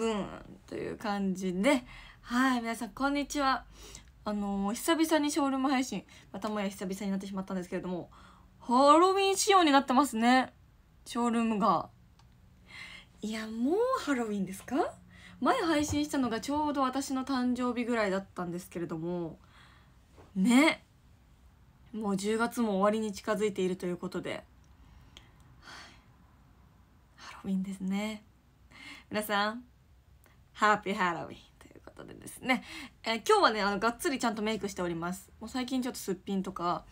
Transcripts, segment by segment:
ブーンという感じではい皆さんこんにちはあのー、久々にショールーム配信またもや久々になってしまったんですけれどもハロウィン仕様になってますねショールームがいやもうハロウィンですか前配信したのがちょうど私の誕生日ぐらいだったんですけれどもねもう10月も終わりに近づいているということで、ハロウィンですね皆さんハッピーハロウィンということでですね、えー、今日はねあのがっつりちゃんとメイクしておりますもう最近ちょっとすっぴんとか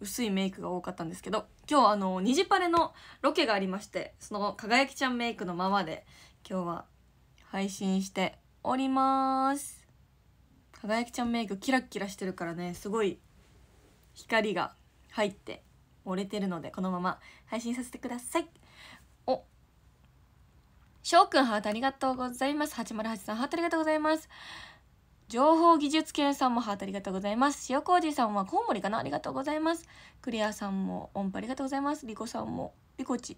薄いメイクが多かったんですけど今日あの虹パレのロケがありましてその輝きちゃんメイクのままで今日は配信しております輝きちゃんメイクキラキラしてるからねすごい光が入って折れてるのでこのまま配信させてください翔くんハートありがとうございます。808さんハートありがとうございます。情報技術研さんもハートありがとうございます。塩麹さんはコウモリかなありがとうございます。クリアさんも音符ありがとうございます。リコさんも、リコチ。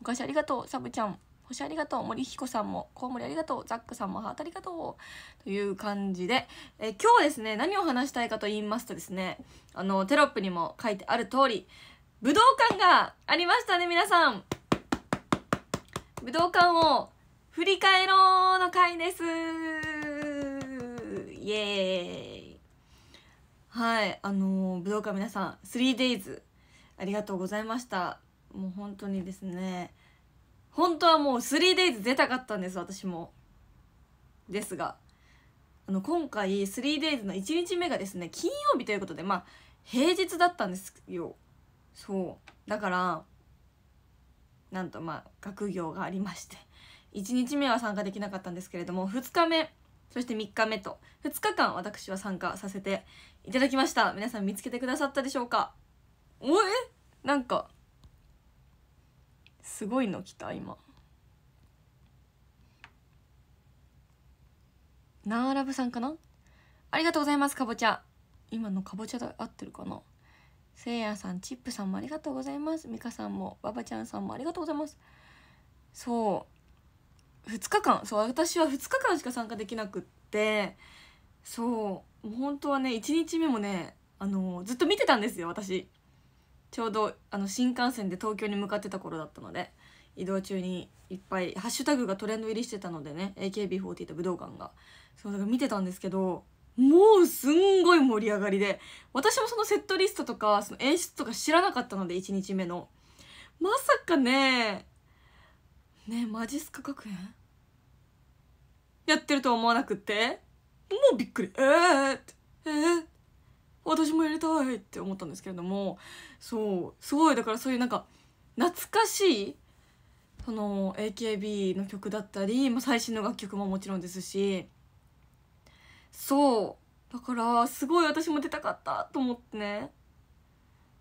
お菓子ありがとう。サブちゃん。星ありがとう。森彦さんも、コウモリありがとう。ザックさんもハートありがとう。という感じで、え今日ですね、何を話したいかと言いますとですね、あの、テロップにも書いてある通り、武道館がありましたね、皆さん。武道館を振り返ろうの回ですイエーイはいあのー、武道館皆さん 3days ありがとうございましたもう本当にですね本当はもう 3days 出たかったんです私もですがあの今回 3days の1日目がですね金曜日ということでまあ平日だったんですよそうだからなんとまあ学業がありまして1 日目は参加できなかったんですけれども2日目そして3日目と2日間私は参加させていただきました皆さん見つけてくださったでしょうかおえなんかすごいの来た今ナーラブさんかなありがとうございますかぼちゃ今のかぼちゃで合ってるかなせいやさんチップさんもありがとうございますみかさんもばばちゃんさんもありがとうございますそう2日間そう私は2日間しか参加できなくってそうもう本当はね1日目もねあのずっと見てたんですよ私ちょうどあの新幹線で東京に向かってた頃だったので移動中にいっぱいハッシュタグがトレンド入りしてたのでね AKB48 武道館がそうだから見てたんですけどもうすんごい盛り上がりで私もそのセットリストとかその演出とか知らなかったので1日目のまさかねねマジスカ学園やってると思わなくってもうびっくりえー、ってえー、私もやりたいって思ったんですけれどもそうすごいだからそういうなんか懐かしいその AKB の曲だったり、まあ、最新の楽曲ももちろんですしそうだからすごい私も出たかったと思ってね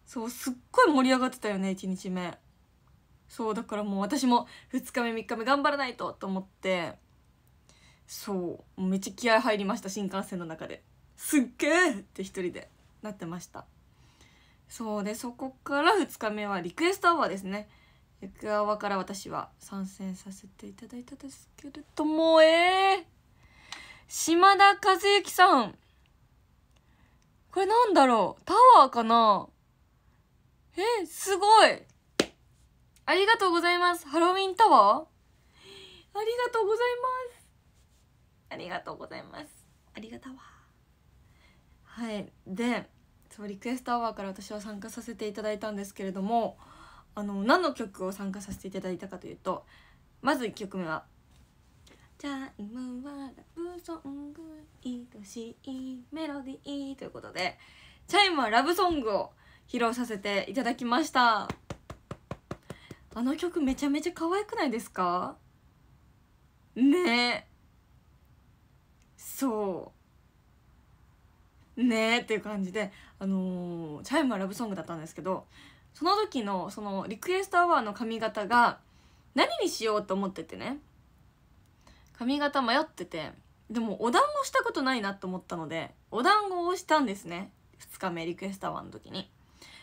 そうすっごい盛り上がってたよね1日目そうだからもう私も2日目3日目頑張らないとと思ってそうめっちゃ気合入りました新幹線の中ですっげえって一人でなってましたそうでそこから2日目はリクエストアワーですねリクアワーから私は参戦させていただいたですけれどもええー島田和幸さん。これなんだろうタワーかなえ、すごいありがとうございます。ハロウィンタワーありがとうございます。ありがとうございます。ありがたわ。はい。で、そう、リクエストアワーから私は参加させていただいたんですけれども、あの、何の曲を参加させていただいたかというと、まず1曲目は、チャイムはラブソング愛しいメロディーということでチャイムはラブソングを披露させていただきましたあの曲めちゃめちゃ可愛くないですかねえそうねえっていう感じであのー、チャイムはラブソングだったんですけどその時のそのリクエストアワーの髪型が何にしようと思っててね髪型迷っててでもお団子したことないなと思ったのでお団子をしたんですね2日目リクエスアワーの時に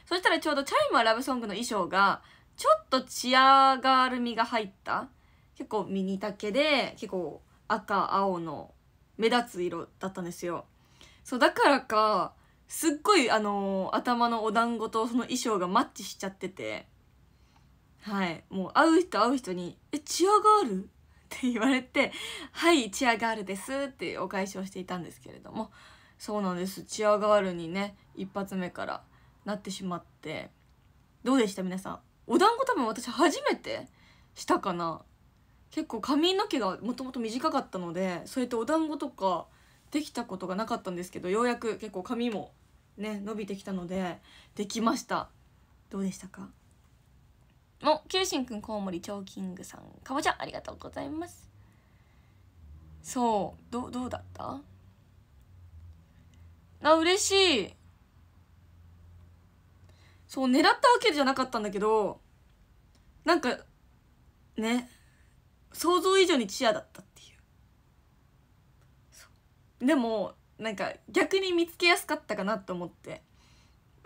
そしたらちょうど「チャイムはラブソング」の衣装がちょっとチアガール味が入った結構ミニ丈で結構赤青の目立つ色だったんですよそうだからかすっごいあのー、頭のお団子とその衣装がマッチしちゃっててはいもう会う人会う人に「えチアガールって言われて「はいチアガールです」ってお返しをしていたんですけれどもそうなんですチアガールにね一発目からなってしまってどうでした皆さんお団子多分私初めてしたかな結構髪の毛がもともと短かったのでそうやってお団子とかできたことがなかったんですけどようやく結構髪もね伸びてきたのでできましたどうでしたかもう、キュくん、コウモリ、チョーキングさん、かぼちゃ、ありがとうございます。そう、ど、どうだったあ、嬉しい。そう、狙ったわけじゃなかったんだけど、なんか、ね、想像以上にチアだったっていう。でも、なんか、逆に見つけやすかったかなと思って。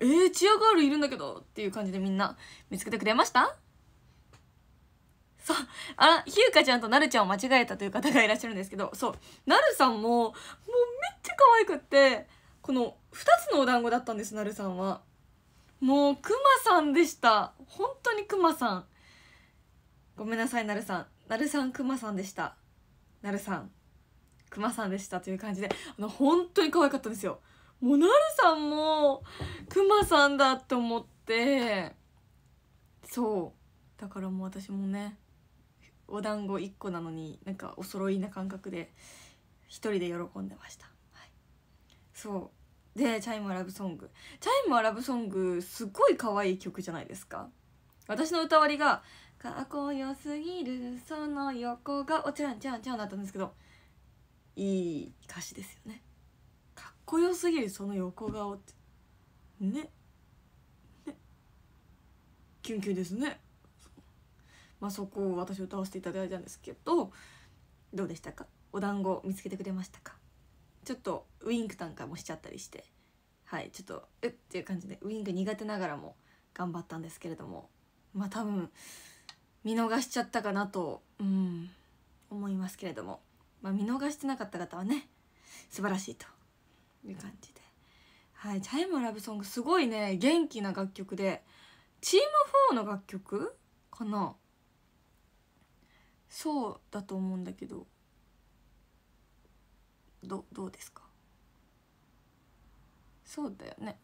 えー、チアガールいるんだけどっていう感じでみんな見つけてくれましたそうあらひゆかちゃんとなるちゃんを間違えたという方がいらっしゃるんですけどそうなるさんももうめっちゃ可愛くってこの2つのお団子だったんですなるさんはもうくまさんでした本当にくまさんごめんなさいなるさんなるさんくまさんでしたなるさんくまさんでしたという感じであの本当に可愛かったんですよもうなるさんもくまさんだと思ってそうだからもう私もねお団子1個なのになんかお揃いな感覚で一人で喜んでました、はい、そうで「チャイムはラブソング」「チャイムはラブソング」すっごい可愛い曲じゃないですか私の歌割りが「かっこよすぎるその横がおちゃんちゃんちゃん」だったんですけどいい歌詞ですよねかっこよすぎるその横顔ってねねキュンキュンですねまあ、そこを私歌わせていただいたんですけどどうでしたかお団子見つけてくれましたかちょっとウインクなんかもしちゃったりしてはいちょっとうっていう感じでウインク苦手ながらも頑張ったんですけれどもまあ多分見逃しちゃったかなとうん思いますけれども、まあ、見逃してなかった方はね素晴らしいという感じではい「チャイムラブソング」すごいね元気な楽曲でチーム4の楽曲かなそうだと思うんだけどどどうですかそうだよね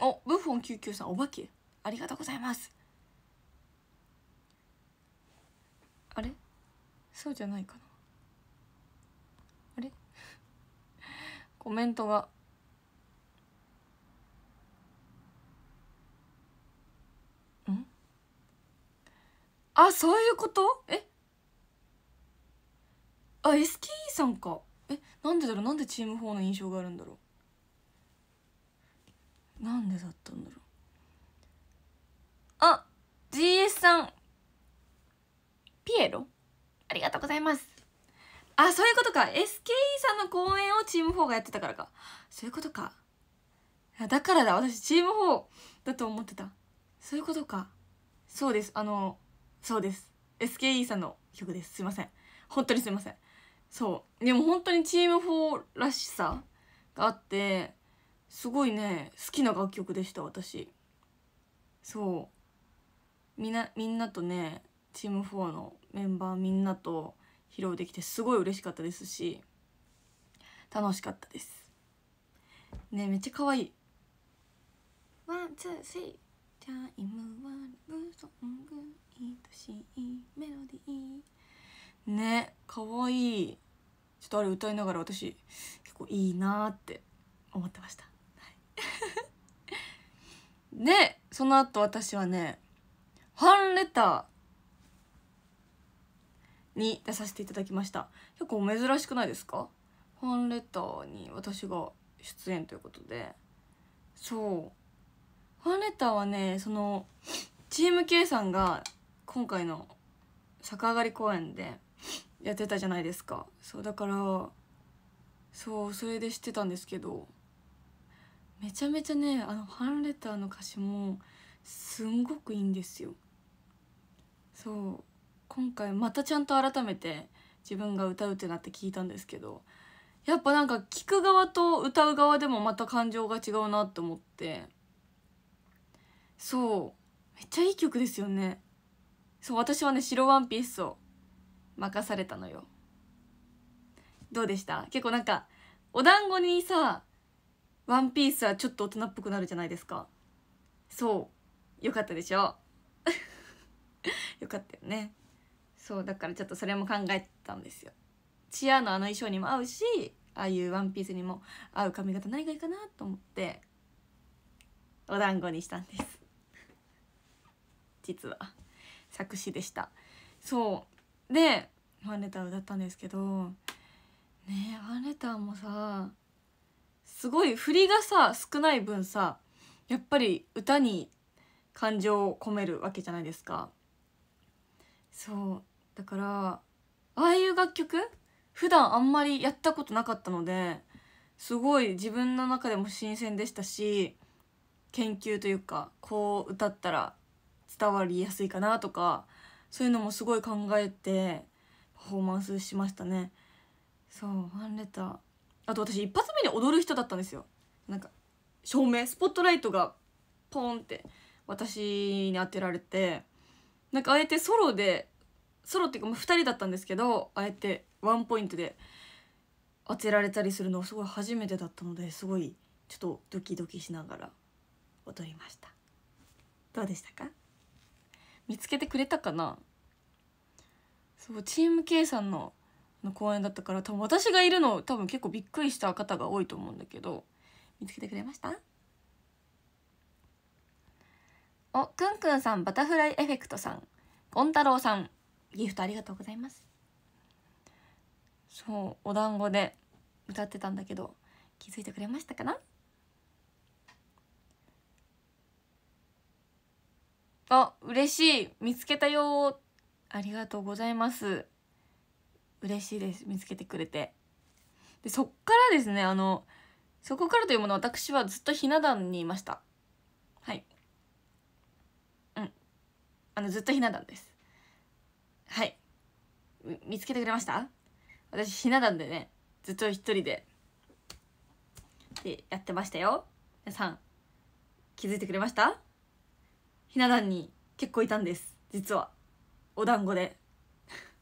おブッフォン99さんお化けありがとうございますあれそうじゃないかなあれ コメントがあそういうことえあ SKE さんかえなんでだろうなんでチーム4の印象があるんだろうなんでだったんだろうあ GS さんピエロありがとうございますあそういうことか SKE さんの公演をチーム4がやってたからかそういうことかだからだ私チーム4だと思ってたそういうことかそうですあのそうです SKE さんの曲ですすいません本当にすいませんそうでも本当にチーム4らしさがあってすごいね好きな楽曲でした私そうみんなみんなとねチーム4のメンバーみんなと披露できてすごい嬉しかったですし楽しかったですねめっちゃ可愛いワンツースリータイムワルドソングしいメロディーねかわいいちょっとあれ歌いながら私結構いいなって思ってました、はい、で その後私はねファンレターに出させていただきました結構珍しくないですかファンレターに私が出演ということでそうファンレターはねそのチーム K さんが今回の逆上がり公演でやってたじゃないですかそうだからそうそれで知ってたんですけどめちゃめちゃねあのファンレターの歌詞もすんごくいいんですよそう今回またちゃんと改めて自分が歌うってなって聞いたんですけどやっぱなんか聞く側と歌う側でもまた感情が違うなと思ってそうめっちゃいい曲ですよねそう私はね白ワンピースを任されたのよどうでした結構なんかお団子にさワンピースはちょっと大人っぽくなるじゃないですかそうよかったでしょ よかったよねそうだからちょっとそれも考えたんですよチアのあの衣装にも合うしああいうワンピースにも合う髪型何がいいかなと思ってお団子にしたんです実は。作詞でしたそうでファンレター歌ったんですけどねファンレターもさすごい振りがさ少ない分さやっぱり歌に感情を込めるわけじゃないですかそうだからああいう楽曲普段あんまりやったことなかったのですごい自分の中でも新鮮でしたし研究というかこう歌ったら伝わりやすいかなとかそういうのもすごい考えてパフォーマンスしましたねそうファンレターあと私一発目に踊る人だったんですよなんか照明スポットライトがポーンって私に当てられてなんかあえてソロでソロっていうか、もう2人だったんですけどあえてワンポイントで当てられたりするのすごい初めてだったのですごいちょっとドキドキしながら踊りましたどうでしたか見つけてくれたかなそうチーム K さんのの公演だったから多分私がいるの多分結構びっくりした方が多いと思うんだけど見つけてくれましたおくんくんさんバタフライエフェクトさんゴン太郎さんギフトありがとうございますそうお団子で歌ってたんだけど気づいてくれましたかなあ嬉しい見つけたよありがとうございます嬉しいです見つけてくれてでそっからですねあのそこからというもの私はずっとひな壇にいましたはいうんあのずっとひな壇ですはい見つけてくれました私ひな壇でねずっと一人ででやってましたよ皆さん気づいてくれましたひな壇に結構いたんです実はお団子で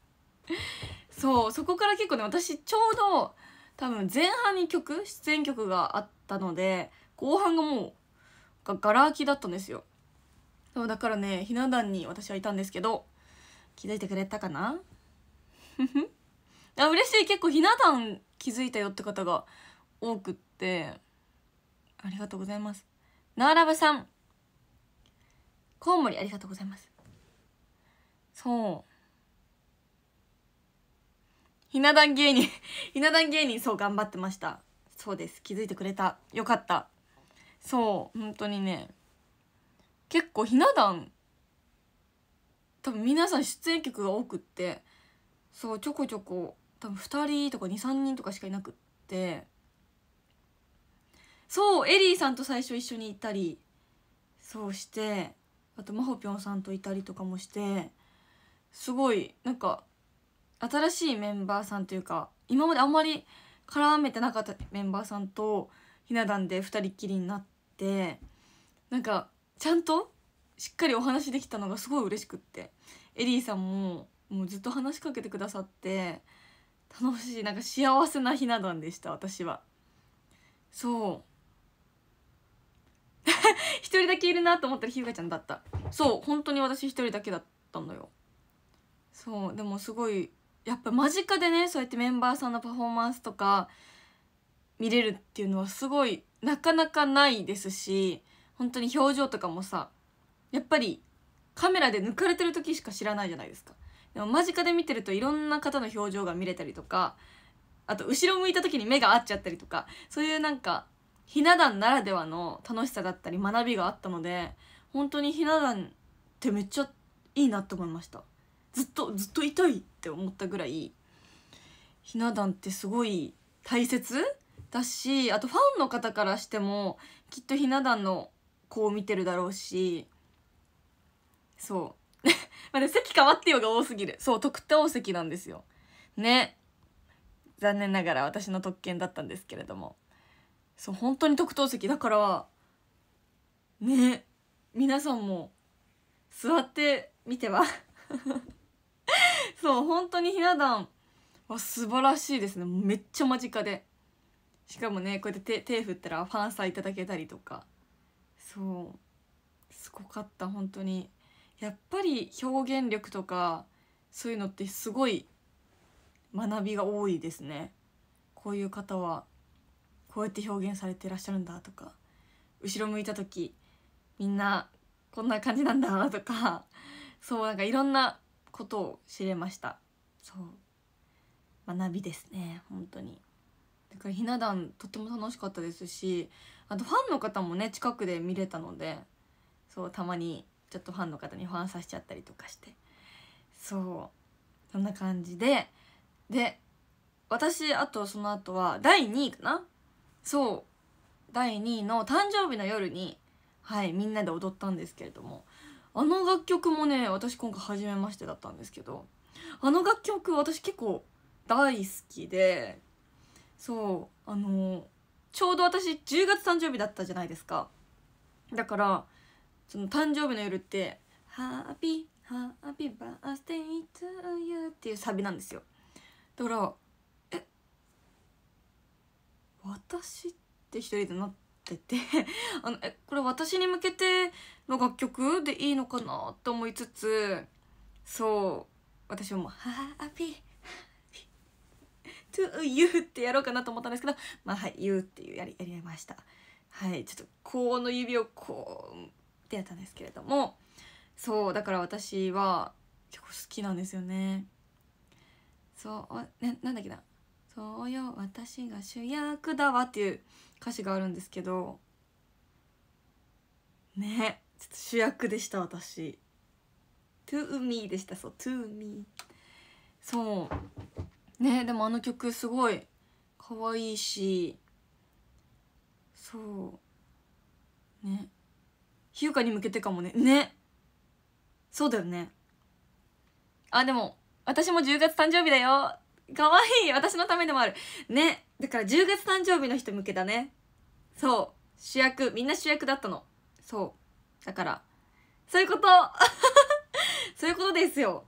そうそこから結構ね私ちょうど多分前半に曲出演曲があったので後半がもうがガ空きだったんですよそうだからねひな壇に私はいたんですけど気づいてくれたかな あ嬉しい結構ひな壇気づいたよって方が多くってありがとうございます。なーラブさんコウモリありがとうございますそうひな壇芸人 ひな壇芸人そう頑張ってましたそうです気づいてくれたよかったそう本当にね結構ひな壇多分皆さん出演曲が多くってそうちょこちょこ多分2人とか23人とかしかいなくってそうエリーさんと最初一緒に行ったりそうしてあとまほぴょんさんといたりとかもしてすごいなんか新しいメンバーさんというか今まであんまり絡めてなかったメンバーさんとひな壇で2人っきりになってなんかちゃんとしっかりお話できたのがすごい嬉しくってエリーさんももうずっと話しかけてくださって楽しいなんか幸せなひな壇でした私はそう1 人だけいるなと思ったらひゆかちゃんだったそう本当に私1人だけだったのよそうでもすごいやっぱ間近でねそうやってメンバーさんのパフォーマンスとか見れるっていうのはすごいなかなかないですし本当に表情とかもさやっぱりカメラで抜かれてる時しか知らないじゃないですかでも間近で見てるといろんな方の表情が見れたりとかあと後ろ向いた時に目が合っちゃったりとかそういうなんかひな壇ならではの楽しさだったり学びがあったので本当にひな壇ってめっちゃいいなって思いましたずっとずっと痛いって思ったぐらいひな壇ってすごい大切だしあとファンの方からしてもきっとひな壇の子を見てるだろうしそう まあ席変わってよが多すぎるそう特等席なんですよね残念ながら私の特権だったんですけれどもそう本当に特等席だからね皆さんも座ってみては そう本当にひな壇は素晴らしいですねめっちゃ間近でしかもねこうやって手振ったらファンサーいただけたりとかそうすごかった本当にやっぱり表現力とかそういうのってすごい学びが多いですねこういう方はこうやって表現されてらっしゃるんだとか後ろ向いた時みんなこんな感じなんだとか そうなんかいろんなことを知れましたそう学びですね本当にだからひな壇とっても楽しかったですしあとファンの方もね近くで見れたのでそうたまにちょっとファンの方にファンさせちゃったりとかしてそうそんな感じでで私あとその後は第2位かなそう第2位の「誕生日の夜に」はいみんなで踊ったんですけれどもあの楽曲もね私今回初めましてだったんですけどあの楽曲私結構大好きでそうあのちょうど私10月誕生日だったじゃないですかだからその誕生日の夜って「ハッピーハッピーバースデイトゥーユー」っていうサビなんですよだから私って一人でなってて あのえこれ私に向けての楽曲でいいのかなと思いつつそう私もハッピー」トゥーユー」ってやろうかなと思ったんですけど、まあはい、ユー」っていうやり、やりました。はい、ちょっとこうの指をこうってやったんですけれども、そう、だから私は結構好きなんですよね。そう、ね、なんだっけな、そうよ私が主役だわ」っていう歌詞があるんですけどねちょっと主役でした私「to me」でしたそう「to me」そうねでもあの曲すごい可愛いしそうね日向に向けてかもねねそうだよねあでも私も10月誕生日だよかわいい私のためでもあるねだから10月誕生日の人向けだねそう主役みんな主役だったのそうだからそういうこと そういうことですよ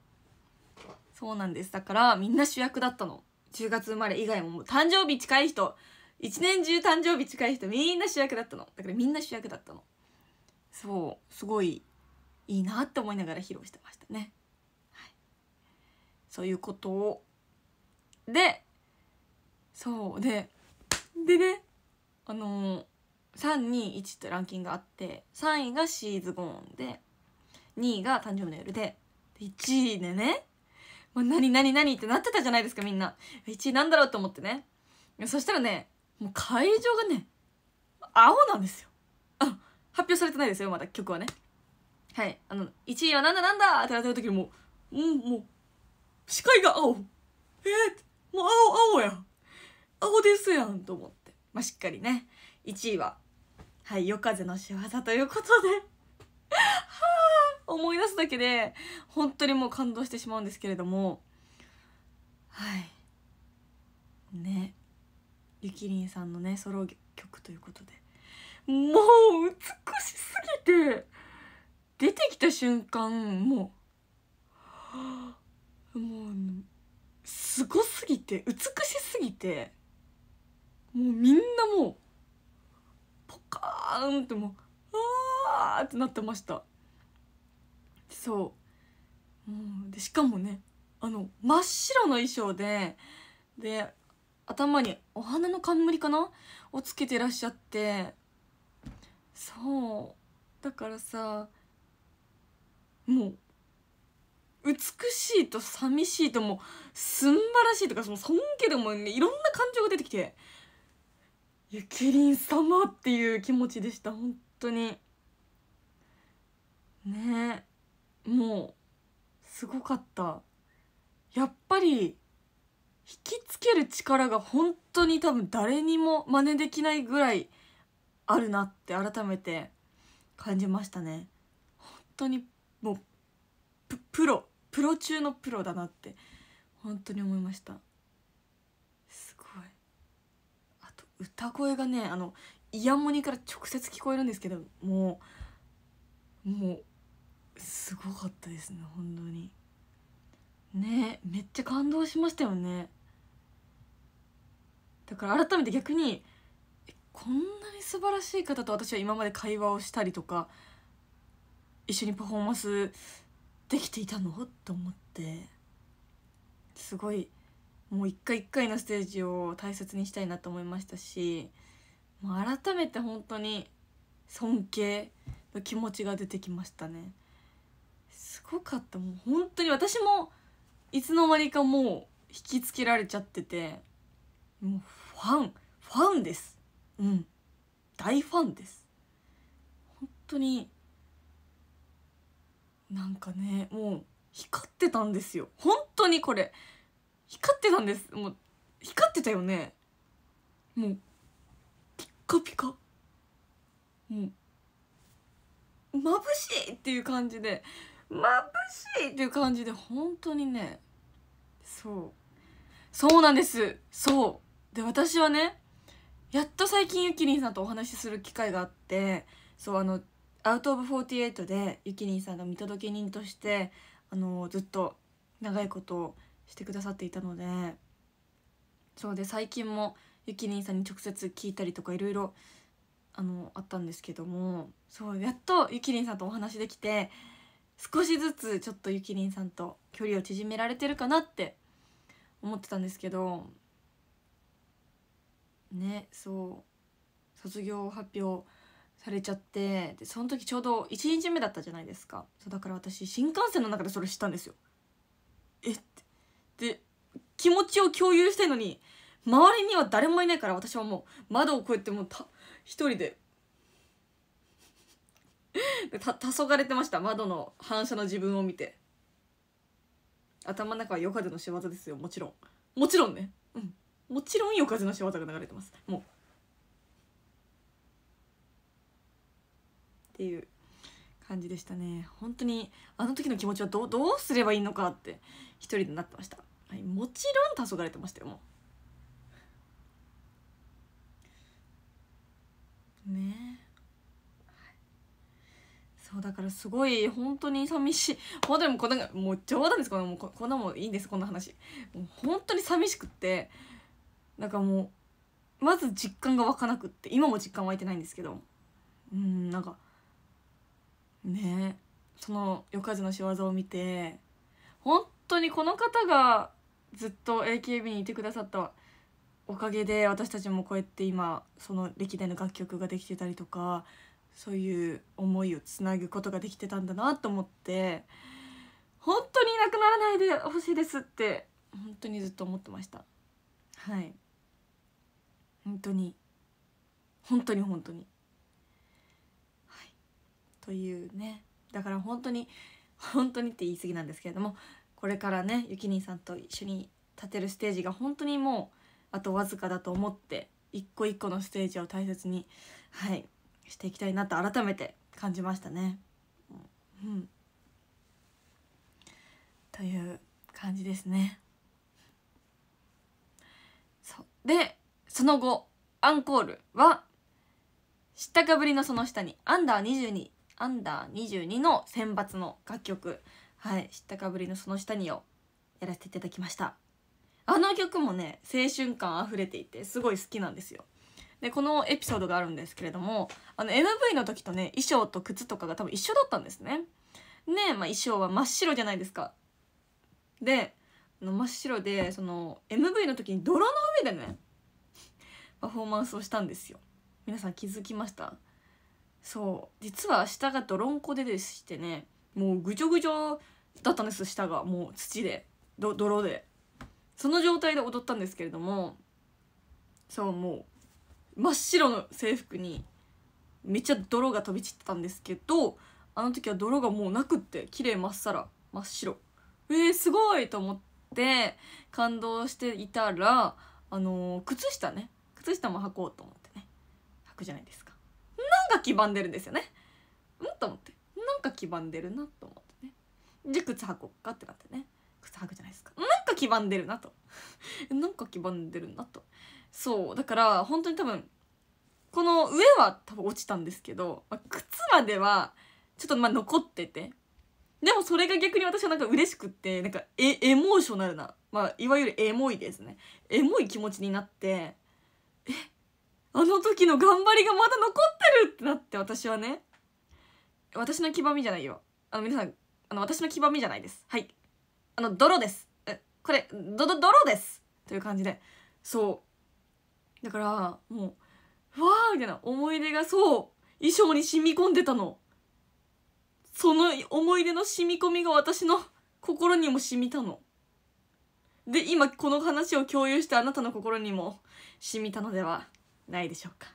そうなんですだからみんな主役だったの10月生まれ以外も誕生日近い人一年中誕生日近い人みんな主役だったのだからみんな主役だったのそうすごいいいなって思いながら披露してましたね、はい、そういうことをでそうででねあのー、321ってランキングがあって3位がシーズゴーンで2位が誕生日の夜で1位でねもう何何何ってなってたじゃないですかみんな1位なんだろうと思ってねそしたらねもう会場がね青なんですよあ発表されてないですよまだ曲はねはいあの1位はなんだなんだってなってる時にもうもうもう視界が青えっ、ー、もう青、青やん。青ですやんと思って。まあ、しっかりね。1位は、はい、夜風の仕業ということではあ、思い出すだけで、本当にもう感動してしまうんですけれども、はい。ね。ゆきりんさんのね、ソロ曲ということで。もう美しすぎて、出てきた瞬間、もう、もう、すごすぎて美しすぎてもうみんなもうポカーンってもうあーってなってましたそううんでしかもねあの真っ白の衣装でで頭にお花の冠かなをつけてらっしゃってそうだからさもう美しいと寂しいともすんばらしいとかその尊敬でも、ね、いろんな感情が出てきてゆきりん様っていう気持ちでした本当にねえもうすごかったやっぱり引きつける力が本当に多分誰にも真似できないぐらいあるなって改めて感じましたね本当にもうプロプロ中のプロだなって本当に思いましたすごいあと歌声がねあのイヤモニから直接聞こえるんですけどもうもうすごかったですね本当にねめっちゃ感動しましたよねだから改めて逆にこんなに素晴らしい方と私は今まで会話をしたりとか一緒にパフォーマンスできていたのと思ってすごいもう一回一回のステージを大切にしたいなと思いましたし改めて本当に尊敬の気持ちが出てきましたねすごかったもう本当に私もいつの間にかもう引きつけられちゃっててもうファンファンですうん大ファンです本当になんかねもう光ってたんですよ本当にこれ光ってたんですもう光ってたよねもうピッカピカもう眩しいっていう感じで眩しいっていう感じで本当にねそうそうなんですそうで私はねやっと最近ゆきりんさんとお話しする機会があってそうあのアウト・オブ・フォーティエイト」でゆきりんさんが見届け人としてあのずっと長いことしてくださっていたのでそうで最近もゆきりんさんに直接聞いたりとかいろいろあのあったんですけどもそうやっとゆきりんさんとお話できて少しずつちょっとゆきりんさんと距離を縮められてるかなって思ってたんですけどねそう卒業発表されちゃってでその時ちょうど1日目だったじゃないですかそうだから私新幹線の中でそれ知ったんですよえってで気持ちを共有したいのに周りには誰もいないから私はもう窓をこうやってもうた一人でた黄昏れてました窓の反射の自分を見て頭の中は夜風の仕業ですよもちろんもちろんねうんもちろん夜風の仕業が流れてますもっていう感じでしたね本当にあの時の気持ちはどどうすればいいのかって一人でなってました、はい、もちろん黄昏れてましたよもうねえそうだからすごい本当に寂しい本当にもうこんなもう冗談ですこんなもうこんなもいいんですこんな話もう本当に寂しくってなんかもうまず実感が湧かなくって今も実感湧いてないんですけどうんなんかねその夜風の仕業を見て本当にこの方がずっと AKB にいてくださったおかげで私たちもこうやって今その歴代の楽曲ができてたりとかそういう思いをつなぐことができてたんだなと思って本当にいなくならないでほしいですって本当にずっと思ってましたはい本当に本当に本当にというねだから本当に本当にって言い過ぎなんですけれどもこれからねゆきにんさんと一緒に立てるステージが本当にもうあとわずかだと思って一個一個のステージを大切にはいしていきたいなと改めて感じましたね。うん、という感じですね。そでその後アンコールは知ったかぶりのその下に「アンダー22アンダー22の選抜の楽曲はい知ったかぶりのその下にをやらせていただきましたあの曲もね青春感あふれていてすごい好きなんですよでこのエピソードがあるんですけれどもあの MV の時とね衣装と靴とかが多分一緒だったんですねねまあ、衣装は真っ白じゃないですかで真っ白でその MV の時に泥の上でねパフォーマンスをしたんですよ皆さん気づきましたそう実は下が泥んこででしてねもうぐちょぐちょだったんです下がもう土で泥でその状態で踊ったんですけれどもそうもう真っ白の制服にめっちゃ泥が飛び散ってたんですけどあの時は泥がもうなくって綺麗まっさら真っ白えー、すごいと思って感動していたらあのー、靴下ね靴下も履こうと思ってね履くじゃないですかなんか黄ばんでるんですよね。うんと思ってなんか黄ばんでるなと思ってねじゃあ靴履こうかってなってね靴履くじゃないですかなんか黄ばんでるなと なんか黄ばんでるなとそうだから本当に多分この上は多分落ちたんですけど、まあ、靴まではちょっとまあ残っててでもそれが逆に私はなんか嬉しくってなんかエエモーショナルな、まあ、いわゆるエモいですねエモい気持ちになってえあの時の頑張りがまだ残ってるってなって私はね私の黄ばみじゃないよあの皆さんあの私の黄ばみじゃないですはいあの泥ですえこれどど泥ですという感じでそうだからもうわーみたいな思い出がそう衣装に染み込んでたのその思い出の染み込みが私の心にも染みたので今この話を共有してあなたの心にも染みたのではないでしょうか。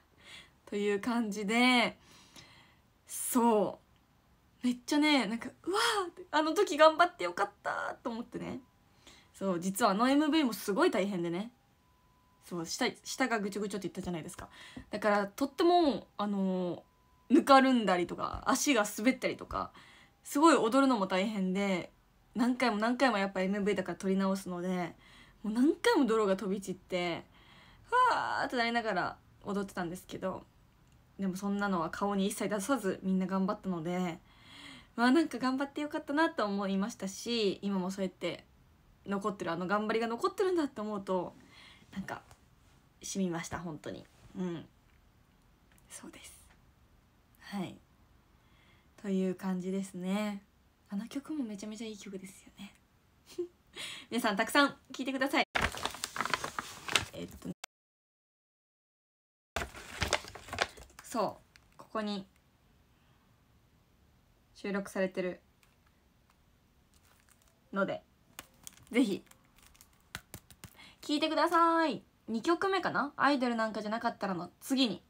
という感じでそうめっちゃねなんかうわあの時頑張ってよかったと思ってねそう実はあの MV もすごい大変でねそう下下がぐちょぐちょって言ったじゃないですかだからとってもあのぬかるんだりとか足が滑ったりとかすごい踊るのも大変で何回も何回もやっぱ MV だから撮り直すのでもう何回も泥が飛び散ってわーってなりながら踊ってたんですけどでもそんなのは顔に一切出さずみんな頑張ったのでまあなんか頑張ってよかったなと思いましたし今もそうやって残ってるあの頑張りが残ってるんだって思うとなんかしみました本当にうんそうですはいという感じですねあの曲もめちゃめちゃいい曲ですよね 皆さんたくさん聴いてくださいえっとそうここに収録されてるのでぜひ聴いてください2曲目かな「アイドルなんかじゃなかったら」の次に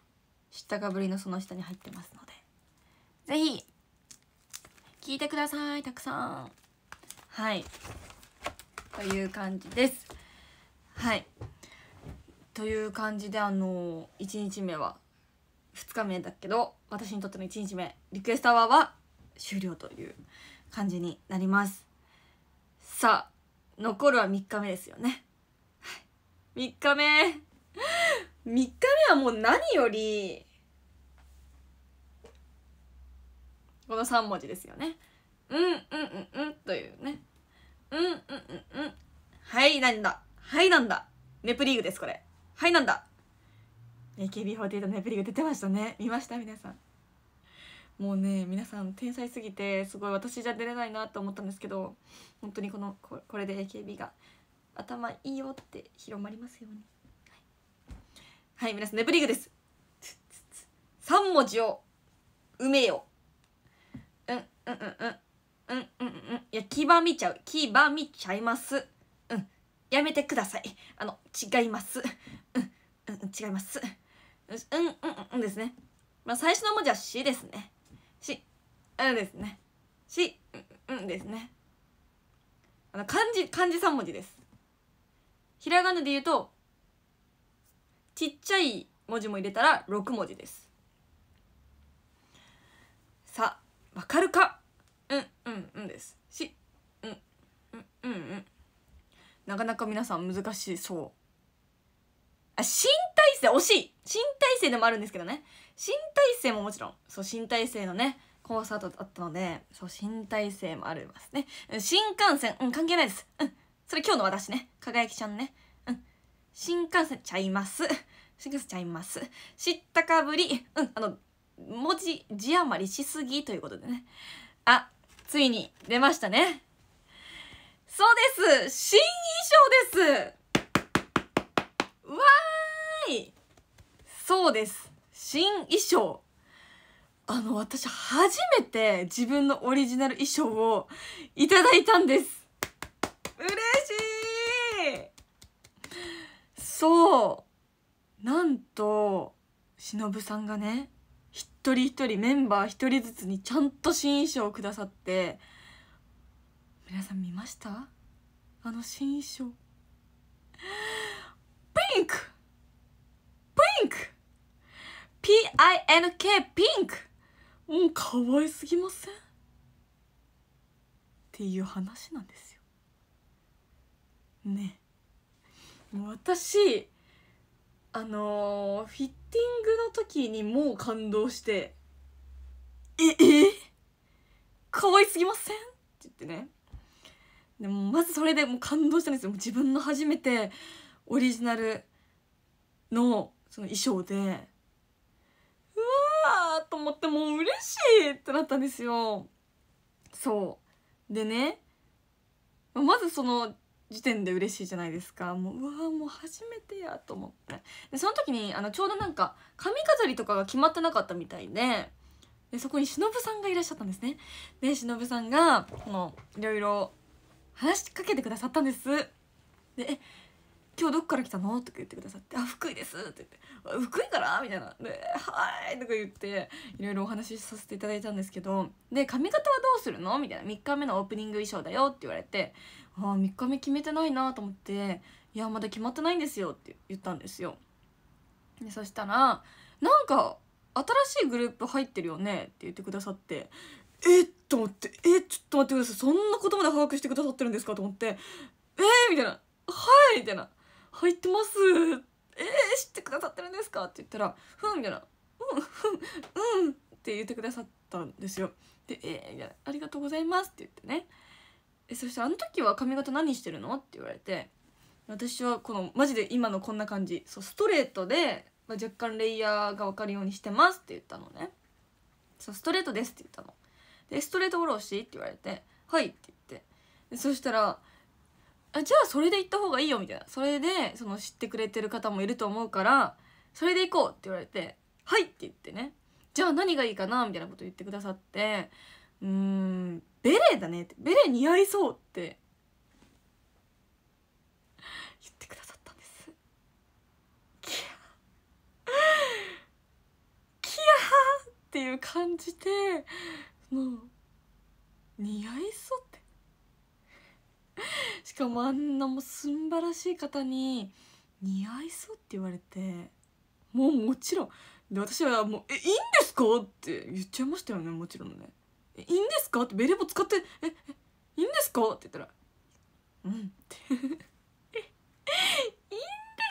「知ったかぶりのその下」に入ってますのでぜひ聴いてくださいたくさんはいという感じですはいという感じであの1日目は2日目だけど私にとっての1日目リクエストアワーは終了という感じになりますさあ残るは3日目ですよね、3日目3日目はもう何よりこの3文字ですよねうんうんうんうんというねうんうんうんうんはいなんだはいなんだネプリーグですこれはいなんだ AKB48 のエプリが出てましたね見ました皆さんもうね皆さん天才すぎてすごい私じゃ出れないなと思ったんですけど本当にこのここれで AKB が頭いいよって広まりますようにはい、はい、皆さんネプリーグです3文字を埋めようんうんうんうんうんうんうんいや黄ばみちゃう黄ばみちゃいますうんやめてくださいあの違いますうんうん違いますよし、うん、うん、うんですね。まあ、最初の文字はしですね。し、うんですね。し、うん、うんですね。あの、漢字、漢字3文字です。ひらがなで言うと、ちっちゃい文字も入れたら6文字です。さあ、わかるかうん、うん、うんです。し、うん、うん、うん、うん。なかなか皆さん難しそう。あ、新体制、惜しい新体制でもあるんですけどね。新体制ももちろん、そう、新体制のね、コンサートだったので、そう、新体制もありますね。新幹線、うん、関係ないです。うん。それ今日の私ね。輝きちゃんね。うん。新幹線ちゃいます。新幹線ちゃいます。知ったかぶり、うん、あの、文字、字余りしすぎということでね。あ、ついに出ましたね。そうです新衣装ですわーいそうです新衣装あの私初めて自分のオリジナル衣装をいただいたんです嬉しいそうなんとしのぶさんがね一人一人メンバー一人ずつにちゃんと新衣装をくださって皆さん見ましたあの新衣装ピンクピンク p-i-n-k ピンクもう可愛すぎませんっていう話なんですよね私あのー、フィッティングの時にもう感動して「ええ可愛すぎません?」って言ってねでもまずそれでもう感動したんですよ自分の初めてオリジナルのその衣装でうわーと思ってもう嬉しいってなったんですよそうでねまずその時点で嬉しいじゃないですかもううわーもう初めてやと思ってでその時にあのちょうどなんか髪飾りとかが決まってなかったみたいででそこに忍さんがいらっしゃったんですねで忍さんがこのいろいろ話しかけてくださったんですで「え今日どっから来たの?」とか言ってくださって「あ福井です」って言って「福井から?」みたいな「ではい」とか言っていろいろお話しさせていただいたんですけど「で髪型はどうするの?」みたいな「3日目のオープニング衣装だよ」って言われて「ああ3日目決めてないな」と思って「いやまだ決まってないんですよ」って言ったんですよ。でそしたら「なんか新しいグループ入ってるよね」って言ってくださって「えっ?」と思って「えちょっと待ってくださいそんなことまで把握してくださってるんですか?」と思って「えー、みたいな「はい」みたいな「入ってますえー、知ってくださってるんですか?」って言ったら「ふん」みたいな「うんうんうん」って言ってくださったんですよ。で「えー、ありがとうございます」って言ってねえそして「あの時は髪型何してるの?」って言われて私はこのマジで今のこんな感じそうストレートで、まあ、若干レイヤーが分かるようにしてますって言ったのねそうストレートですって言ったのでストレートおろしって言われて「はい」って言ってそしたらあじゃあそれで行った方がいいよみたいなそれでその知ってくれてる方もいると思うからそれで行こうって言われて「はい」って言ってねじゃあ何がいいかなみたいなこと言ってくださってうーんベレーだねってベレー似合いそうって言ってくださったんですキャキャーっていう感じでもう似合いそうって しかもあんなもすんばらしい方に似合いそうって言われてもうもちろんで私はもう「えいいんですか?」って言っちゃいましたよねもちろんね「えいいんですか?」ってベレー帽使って「ええいいんですか?」って言ったら「うん」って「いいんで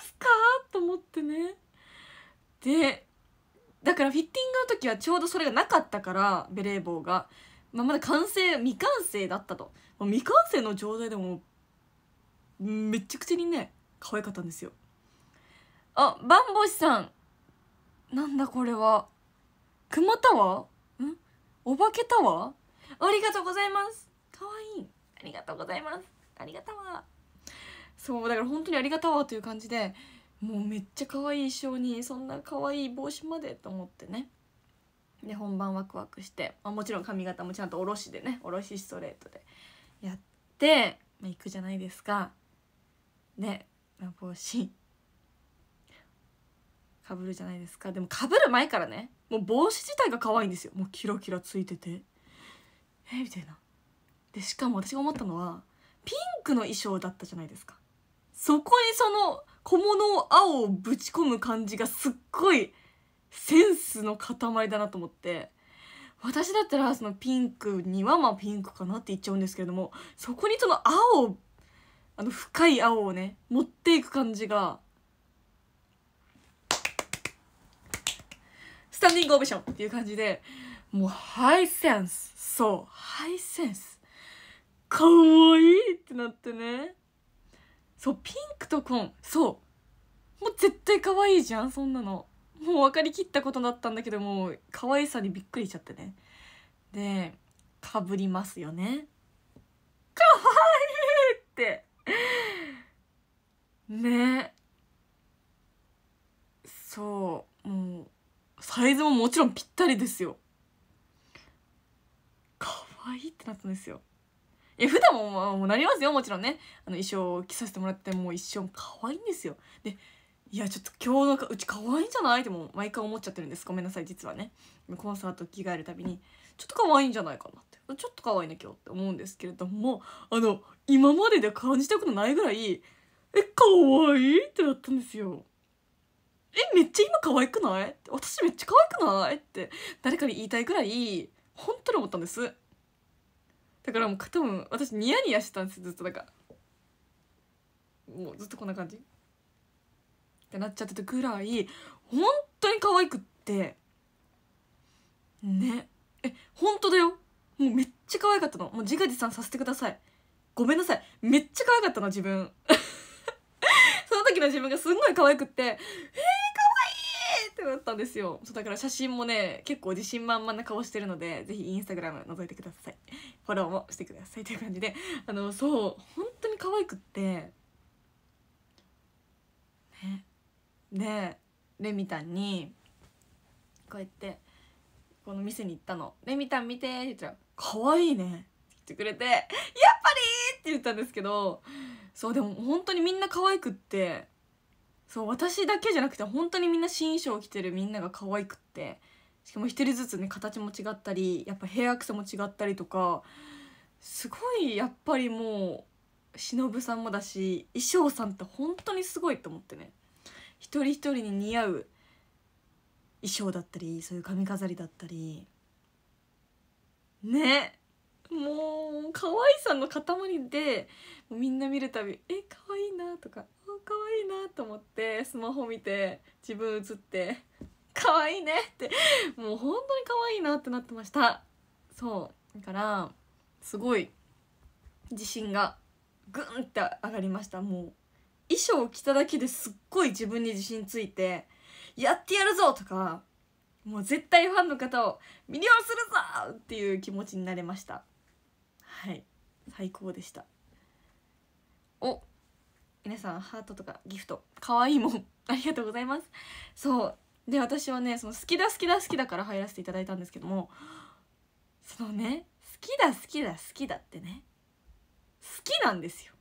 すか?」と思ってねでだからフィッティングの時はちょうどそれがなかったからベレー帽がまあ、まだ完成未完成だったと未完成の状態でもめちゃくちゃにね可愛かったんですよあバンボシさんなんだこれは熊タワーんお化けタワーありがとうございます可愛いいありがとうございますありがたわそうだから本当にありがたわという感じでもうめっちゃ可愛い衣装にそんな可愛い帽子までと思ってねで本番ワクワクして、まあ、もちろん髪型もちゃんとおろしでねおろしストレートでやって、まあ、行くじゃないですか。ね帽子かぶるじゃないですかでもかぶる前からねもう帽子自体が可愛いんですよもうキラキラついててえみたいなでしかも私が思ったのはピンクの衣装だったじゃないですかそこにその小物を青をぶち込む感じがすっごいセンスの塊だなと思って私だったらそのピンクにはまあピンクかなって言っちゃうんですけれどもそこにその青あの深い青をね持っていく感じがスタンディングオベーションっていう感じでもうハイセンスそうハイセンスかわいいってなってねそうピンクと紺そうもう絶対可愛いじゃんそんなのもう分かりきったことだったんだけどもう可愛さにびっくりしちゃってねでかぶりますよねかわいいってねそうもうサイズももちろんぴったりですよかわいいってなったんですよや普段ももうなりますよもちろんねあの衣装を着させてもらってもう一生可愛いんですよでいやちょっと今日のうち可愛いんじゃないっても毎回思っちゃってるんですごめんなさい実はねコンサート着替えるたびにちょっと可愛いんじゃないかなってちょっと可愛いな今日って思うんですけれどもあの今までで感じたことないぐらいえ可愛いってなったんですよえめっちゃ今可愛くない私めっちゃ可愛くないって誰かに言いたいぐらい本当に思ったんですだからもう多分私ニヤニヤしてたんですずっとだからもうずっとこんな感じってなっちゃってたぐらい本当に可愛くってねえ本当だよもうめっちゃ可愛かったのもう自画自賛させてくださいごめんなさいめっちゃ可愛かったの自分 その時の自分がすんごい可愛くってえー、可愛いってなったんですよそうだから写真もね結構自信満々な顔してるので是非インスタグラム覗いてくださいフォローもしてくださいという感じであのそう本当に可愛くってでレミたんにこうやってこの店に行ったの「レミたん見て」って言ったら「かわいいね」って言ってくれて「やっぱり!」って言ったんですけどそうでも本当にみんな可愛くってそう私だけじゃなくて本当にみんな新衣装着てるみんなが可愛くってしかも1人ずつね形も違ったりやっぱヘアアクセも違ったりとかすごいやっぱりもう忍さんもだし衣装さんって本当にすごいと思ってね。一人一人に似合う衣装だったりそういう髪飾りだったりねもう可愛さの塊でみんな見るたび「え可愛いな」とか「あ可愛いな」と思ってスマホ見て自分映って「可愛いね」ってもう本当に可愛いなってなってましたそうだからすごい自信がグンって上がりましたもう衣装を着ただけですっごい自分に自信ついてやってやるぞとかもう絶対ファンの方を魅了するぞっていう気持ちになれましたはい最高でしたお皆さんハートとかギフトかわいいもん ありがとうございますそうで私はねその好きだ好きだ好きだから入らせていただいたんですけどもそのね好きだ好きだ好きだってね好きなんですよ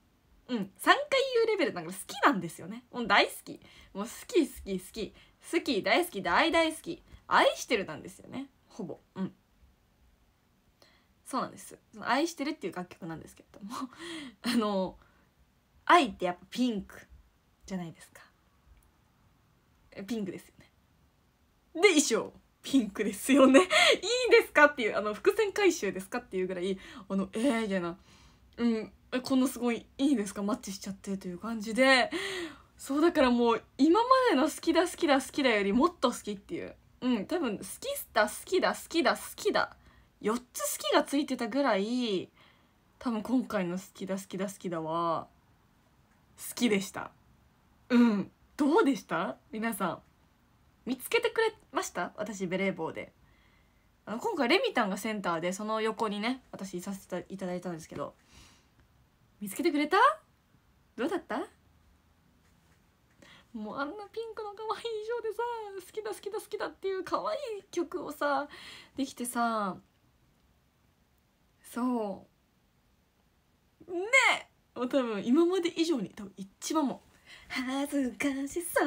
うん、3回言うレベルだから好きなんですよねもう大好きもう好き好き好き好き大好き大大好き愛してるなんですよねほぼうんそうなんです「愛してる」っていう楽曲なんですけれども あの愛ってやっぱピンクじゃないですかピンクですよねで衣装ピンクですよね いいんですかっていうあの伏線回収ですかっていうぐらいあのええー、みたいなうんえこのすごいいいですかマッチしちゃってという感じでそうだからもう今までの好きだ好きだ好きだよりもっと好きっていううん多分好きだ好きだ好きだ好きだ4つ好きがついてたぐらい多分今回の好きだ好きだ好きだは好きでしたうんどうでした皆さん見つけてくれました私ベレー帽であの今回レミたんがセンターでその横にね私いさせていただいたんですけど見つけてくれたどうだったもうあんなピンクの可愛い衣装でさ好きだ好きだ好きだっていう可愛い曲をさできてさそうねえもう多分今まで以上に多分一番も恥ずかしさ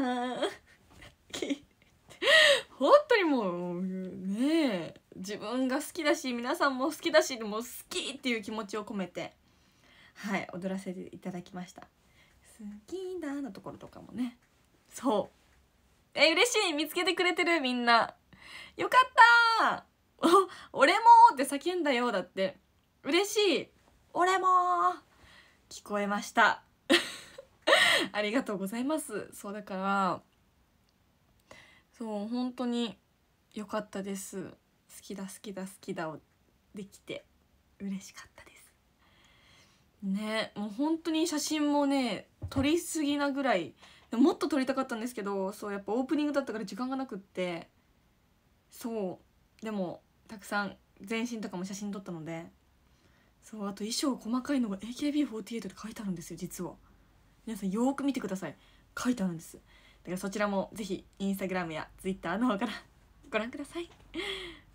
本当にもうねえ自分が好きだし皆さんも好きだしでも好きっていう気持ちを込めてはい踊らせていただきました「好きだ」のところとかもねそうえ嬉しい見つけてくれてるみんなよかったお 俺もって叫んだよだって嬉しい俺も聞こえました ありがとうございますそうだからそう本当に良かったです好きだ好きだ好きだをできて嬉しかったですねもう本当に写真もね撮りすぎなぐらいもっと撮りたかったんですけどそうやっぱオープニングだったから時間がなくってそうでもたくさん全身とかも写真撮ったのでそうあと衣装細かいのが AKB48 で書いてあるんですよ実は皆さんよく見てください書いてあるんですだからそちらも是非インスタグラムやツイッターの方からご覧ください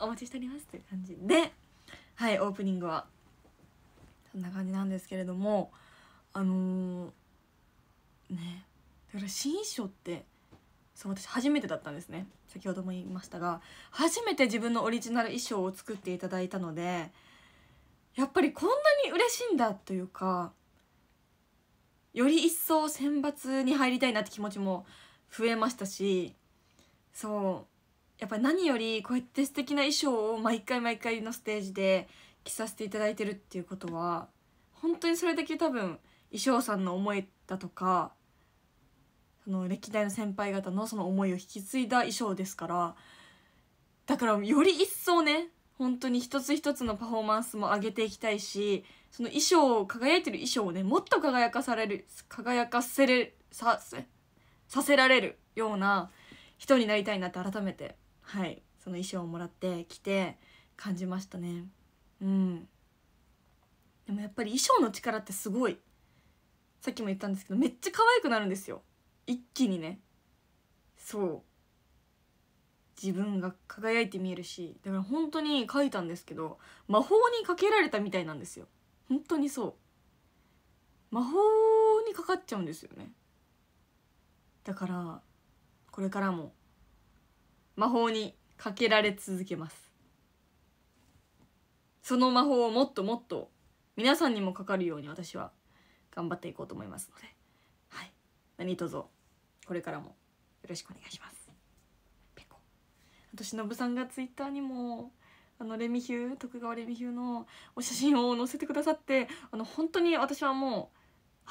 お待ちしておりますという感じではいオープニングはそんな感じなんですけれどもあのー、ねだから新衣装ってそう私初めてだったんですね先ほども言いましたが初めて自分のオリジナル衣装を作っていただいたのでやっぱりこんなに嬉しいんだというかより一層選抜に入りたいなって気持ちも増えましたしそうやっぱり何よりこうやって素敵な衣装を毎回毎回のステージで着させていただいてるっていうことは本当にそれだけ多分衣装さんの思いだとかその歴代の先輩方のその思いを引き継いだ衣装ですからだからより一層ね本当に一つ一つのパフォーマンスも上げていきたいしその衣装を輝いてる衣装をねもっと輝かされる輝かせるささせられるような人になりたいなって改めてはいその衣装をもらってきて感じましたね。うんでもやっぱり衣装の力ってすごいさっきも言ったんですけどめっちゃ可愛くなるんですよ一気にねそう自分が輝いて見えるしだから本当に書いたんですけど魔法にかけられたみたいなんですよ本当にそう魔法にかかっちゃうんですよねだからこれからも魔法にかけられ続けますその魔法をもっともっと皆さんにもかかるように私は頑張っていこうと思いますので、はい、何卒これからもよろしくお願いします。ペコあとしのぶさんがツイッターにもあのレミヒュー徳川レミヒューのお写真を載せてくださってあの本当に私はも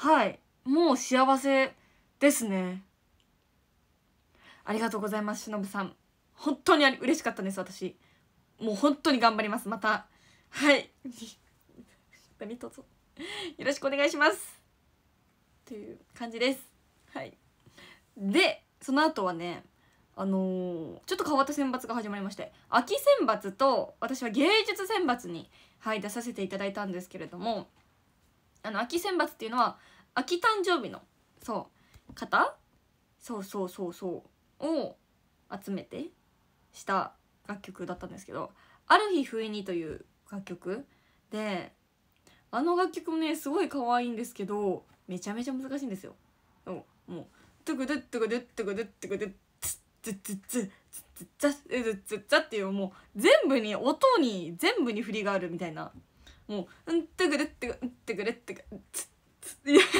うはいもう幸せですねありがとうございますしのぶさん本当に嬉しかったです私もう本当に頑張りますまたはい何卒よろしくお願いしますという感じですはいでその後はねあのー、ちょっと変わった選抜が始まりまして秋選抜と私は芸術選抜に、はい、出させていただいたんですけれどもあの秋選抜っていうのは秋誕生日のそう方そうそうそうそうを集めてした楽曲だったんですけど「ある日不意に」という楽曲であの楽曲もねすごい可愛いんですけどめちゃめちゃ難しいんですよ。もうもう「トゥクドゥットゥクドゥットゥクドゥットゥクドゥッツッツッツッツッツッツッツッツッツッ」っていうもう全部に音に全部に振りがあるみたいなもつつんつゥつドつッつゥつうつトつクつゥつトつクつッつッ」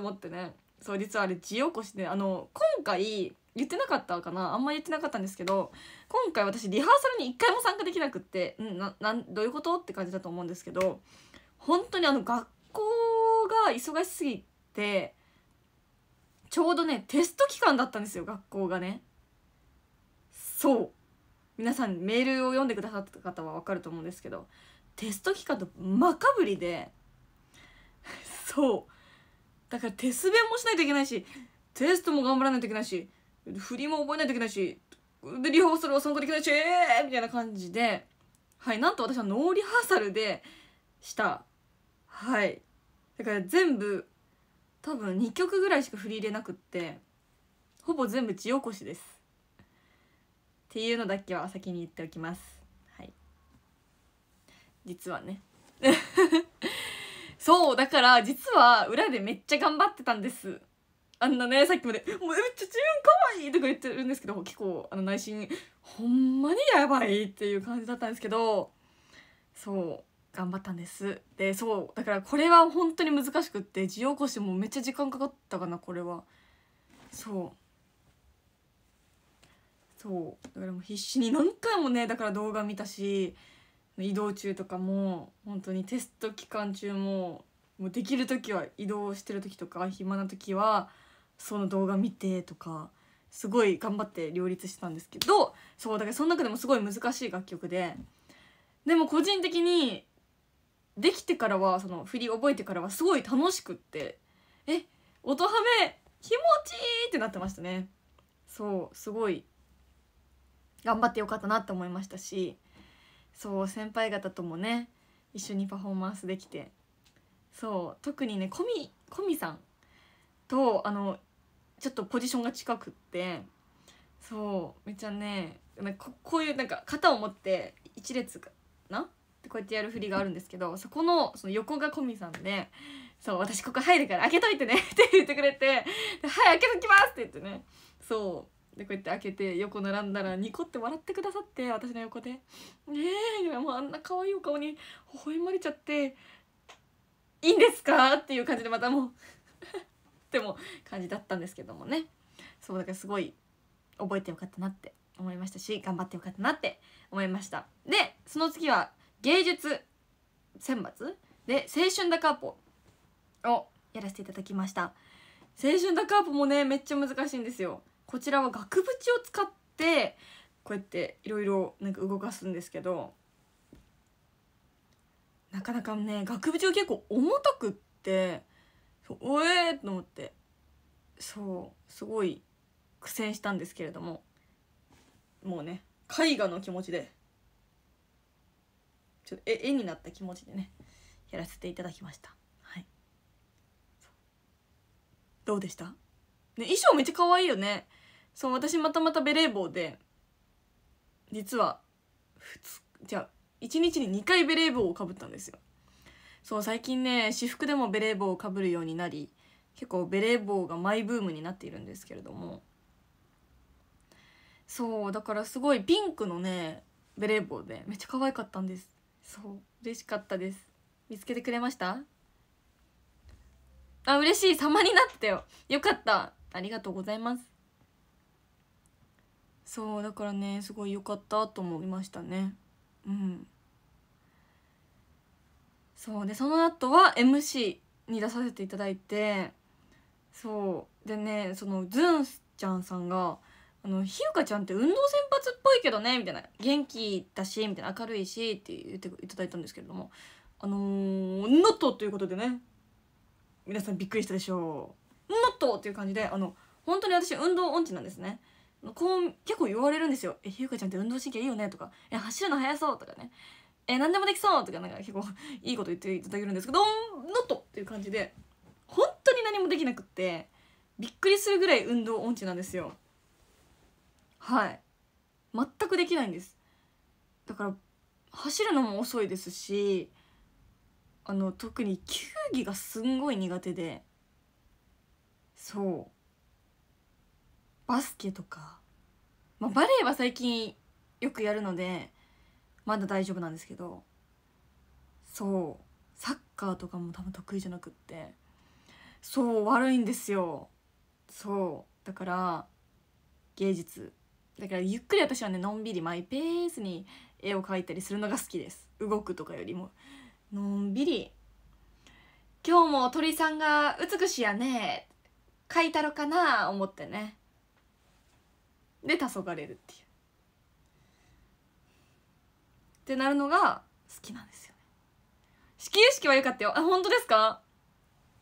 つムつムつとつってつそつ実つあつ地つこつでつのつ回言ってなかったかなあんま言ってなかったんですけど今回私リハーサルに1回も参加できなくってんなどういうことって感じだと思うんですけど本当にあの学校が忙しすぎてちょうどねテスト期間だったんですよ学校がねそう皆さんメールを読んでくださった方は分かると思うんですけどテスト期間と真かぶりでそうだから手弁もしないといけないしテストも頑張らないといけないし振りも覚えないといけないしでリハーサルは参加できないしえー、みたいな感じではいなんと私はノーリハーサルでしたはいだから全部多分2曲ぐらいしか振り入れなくってほぼ全部地起こしですっていうのだけは先に言っておきますはい実はね そうだから実は裏でめっちゃ頑張ってたんですあんなねさっきまで「もうめっちゃ自分かわいい!」とか言ってるんですけど結構あの内心ほんまにやばいっていう感じだったんですけどそう頑張ったんですでそうだからこれは本当に難しくって地起こしてもめっちゃ時間かかったかなこれはそうそうだからもう必死に何回もねだから動画見たし移動中とかも本当にテスト期間中ももうできる時は移動してる時とか暇な時はその動画見てとかすごい頑張って両立してたんですけどそうだからその中でもすごい難しい楽曲ででも個人的にできてからはその振り覚えてからはすごい楽しくってえ音ハメ気持ちいいってなってましたねそうすごい頑張ってよかったなって思いましたしそう先輩方ともね一緒にパフォーマンスできてそう特にねコミコミさんとあのちょっとポジションが近くってそうめっちゃねここういうなんか肩を持って一列かなってこうやってやる振りがあるんですけどそこのその横がコミさんで「そう私ここ入るから開けといてね」って言ってくれて「はい開けときます!」って言ってねそうでこうやって開けて横並んだらニコって笑ってくださって私の横で「ねもうあんな可愛いお顔に微笑まれちゃっていいんですか?」っていう感じでまたもう っても感じだったんですけどもねそうだからすごい覚えてよかったなって思いましたし頑張ってよかったなって思いましたでその次は芸術選抜で「青春ダカーポ」をやらせていただきました青春ダカーポもねめっちゃ難しいんですよこちらは額縁を使ってこうやっていろいろなんか動かすんですけどなかなかね額縁を結構重たくっておえーと思ってそうすごい苦戦したんですけれどももうね絵画の気持ちでちょっと絵絵になった気持ちでねやらせていただきましたはいどうでしたね衣装めっちゃ可愛いよねそう私またまたベレー帽で実は2じゃあ1日に2回ベレー帽をかぶったんですよそう最近ね私服でもベレー帽をかぶるようになり結構ベレー帽がマイブームになっているんですけれどもそうだからすごいピンクのねベレー帽でめっちゃ可愛かったんですそう嬉しかったです見つけてくれましたあ嬉しい様になったよよかったありがとうございますそうだからねすごい良かったと思いましたねうんそうでその後は MC に出させていただいてそうでねそのズンちゃんさんがあのひゆかちゃんって運動先発っぽいけどねみたいな元気だしみたいな明るいしって言っていただいたんですけれどもあのー、ノットということでね皆さんびっくりしたでしょうノットっていう感じであの本当に私運動音痴なんですねこう結構言われるんですよ「えひゆかちゃんって運動神経いいよね」とか「や走るの速そう」とかねえー、何でもできそうとかなんか結構 いいこと言っていただけるんですけどノットっていう感じで本当に何もできなくってびっくりするぐらい運動音痴なんですよはい全くできないんですだから走るのも遅いですしあの特に球技がすんごい苦手でそうバスケとか、まあ、バレエは最近よくやるのでまだ大丈夫なんですけどそうサッカーとかも多分得意じゃなくってそう悪いんですよそうだから芸術だからゆっくり私はねのんびりマイペースに絵を描いたりするのが好きです動くとかよりものんびり今日も鳥さんが美しいやね描いたろかな思ってねで黄昏るっていうってなるのが好きなんですよね始球式は良かったよあ本当ですか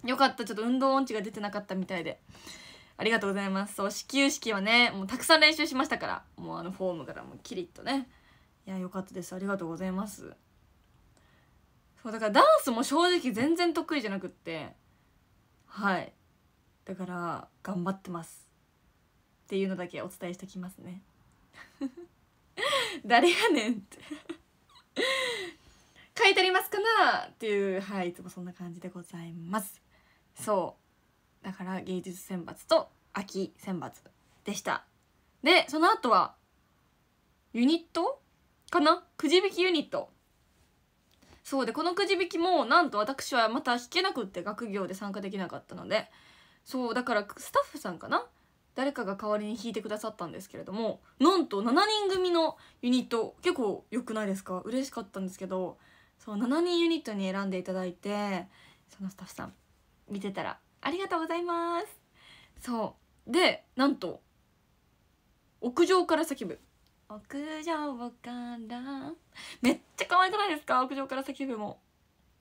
良かったちょっと運動音痴が出てなかったみたいでありがとうございますそう始球式はねもうたくさん練習しましたからもうあのフォームからもうキリッとねいや良かったですありがとうございますそうだからダンスも正直全然得意じゃなくってはいだから頑張ってますっていうのだけお伝えしてきますね 誰やねんって書いてありますかなっていうはいいつもそんな感じでございますそうだから芸術選抜と秋選抜でしたでその後はユニットかなくじ引きユニットそうでこのくじ引きもなんと私はまた弾けなくって学業で参加できなかったのでそうだからスタッフさんかな誰かが代わりに弾いてくださったんですけれどもなんと7人組のユニット結構良くないですか嬉しかったんですけどそう7人ユニットに選んでいただいてそのスタッフさん見てたら「ありがとうございます」そうでなんと「屋上から叫ぶ」屋上からめっちゃ可愛くないですか屋上から叫ぶも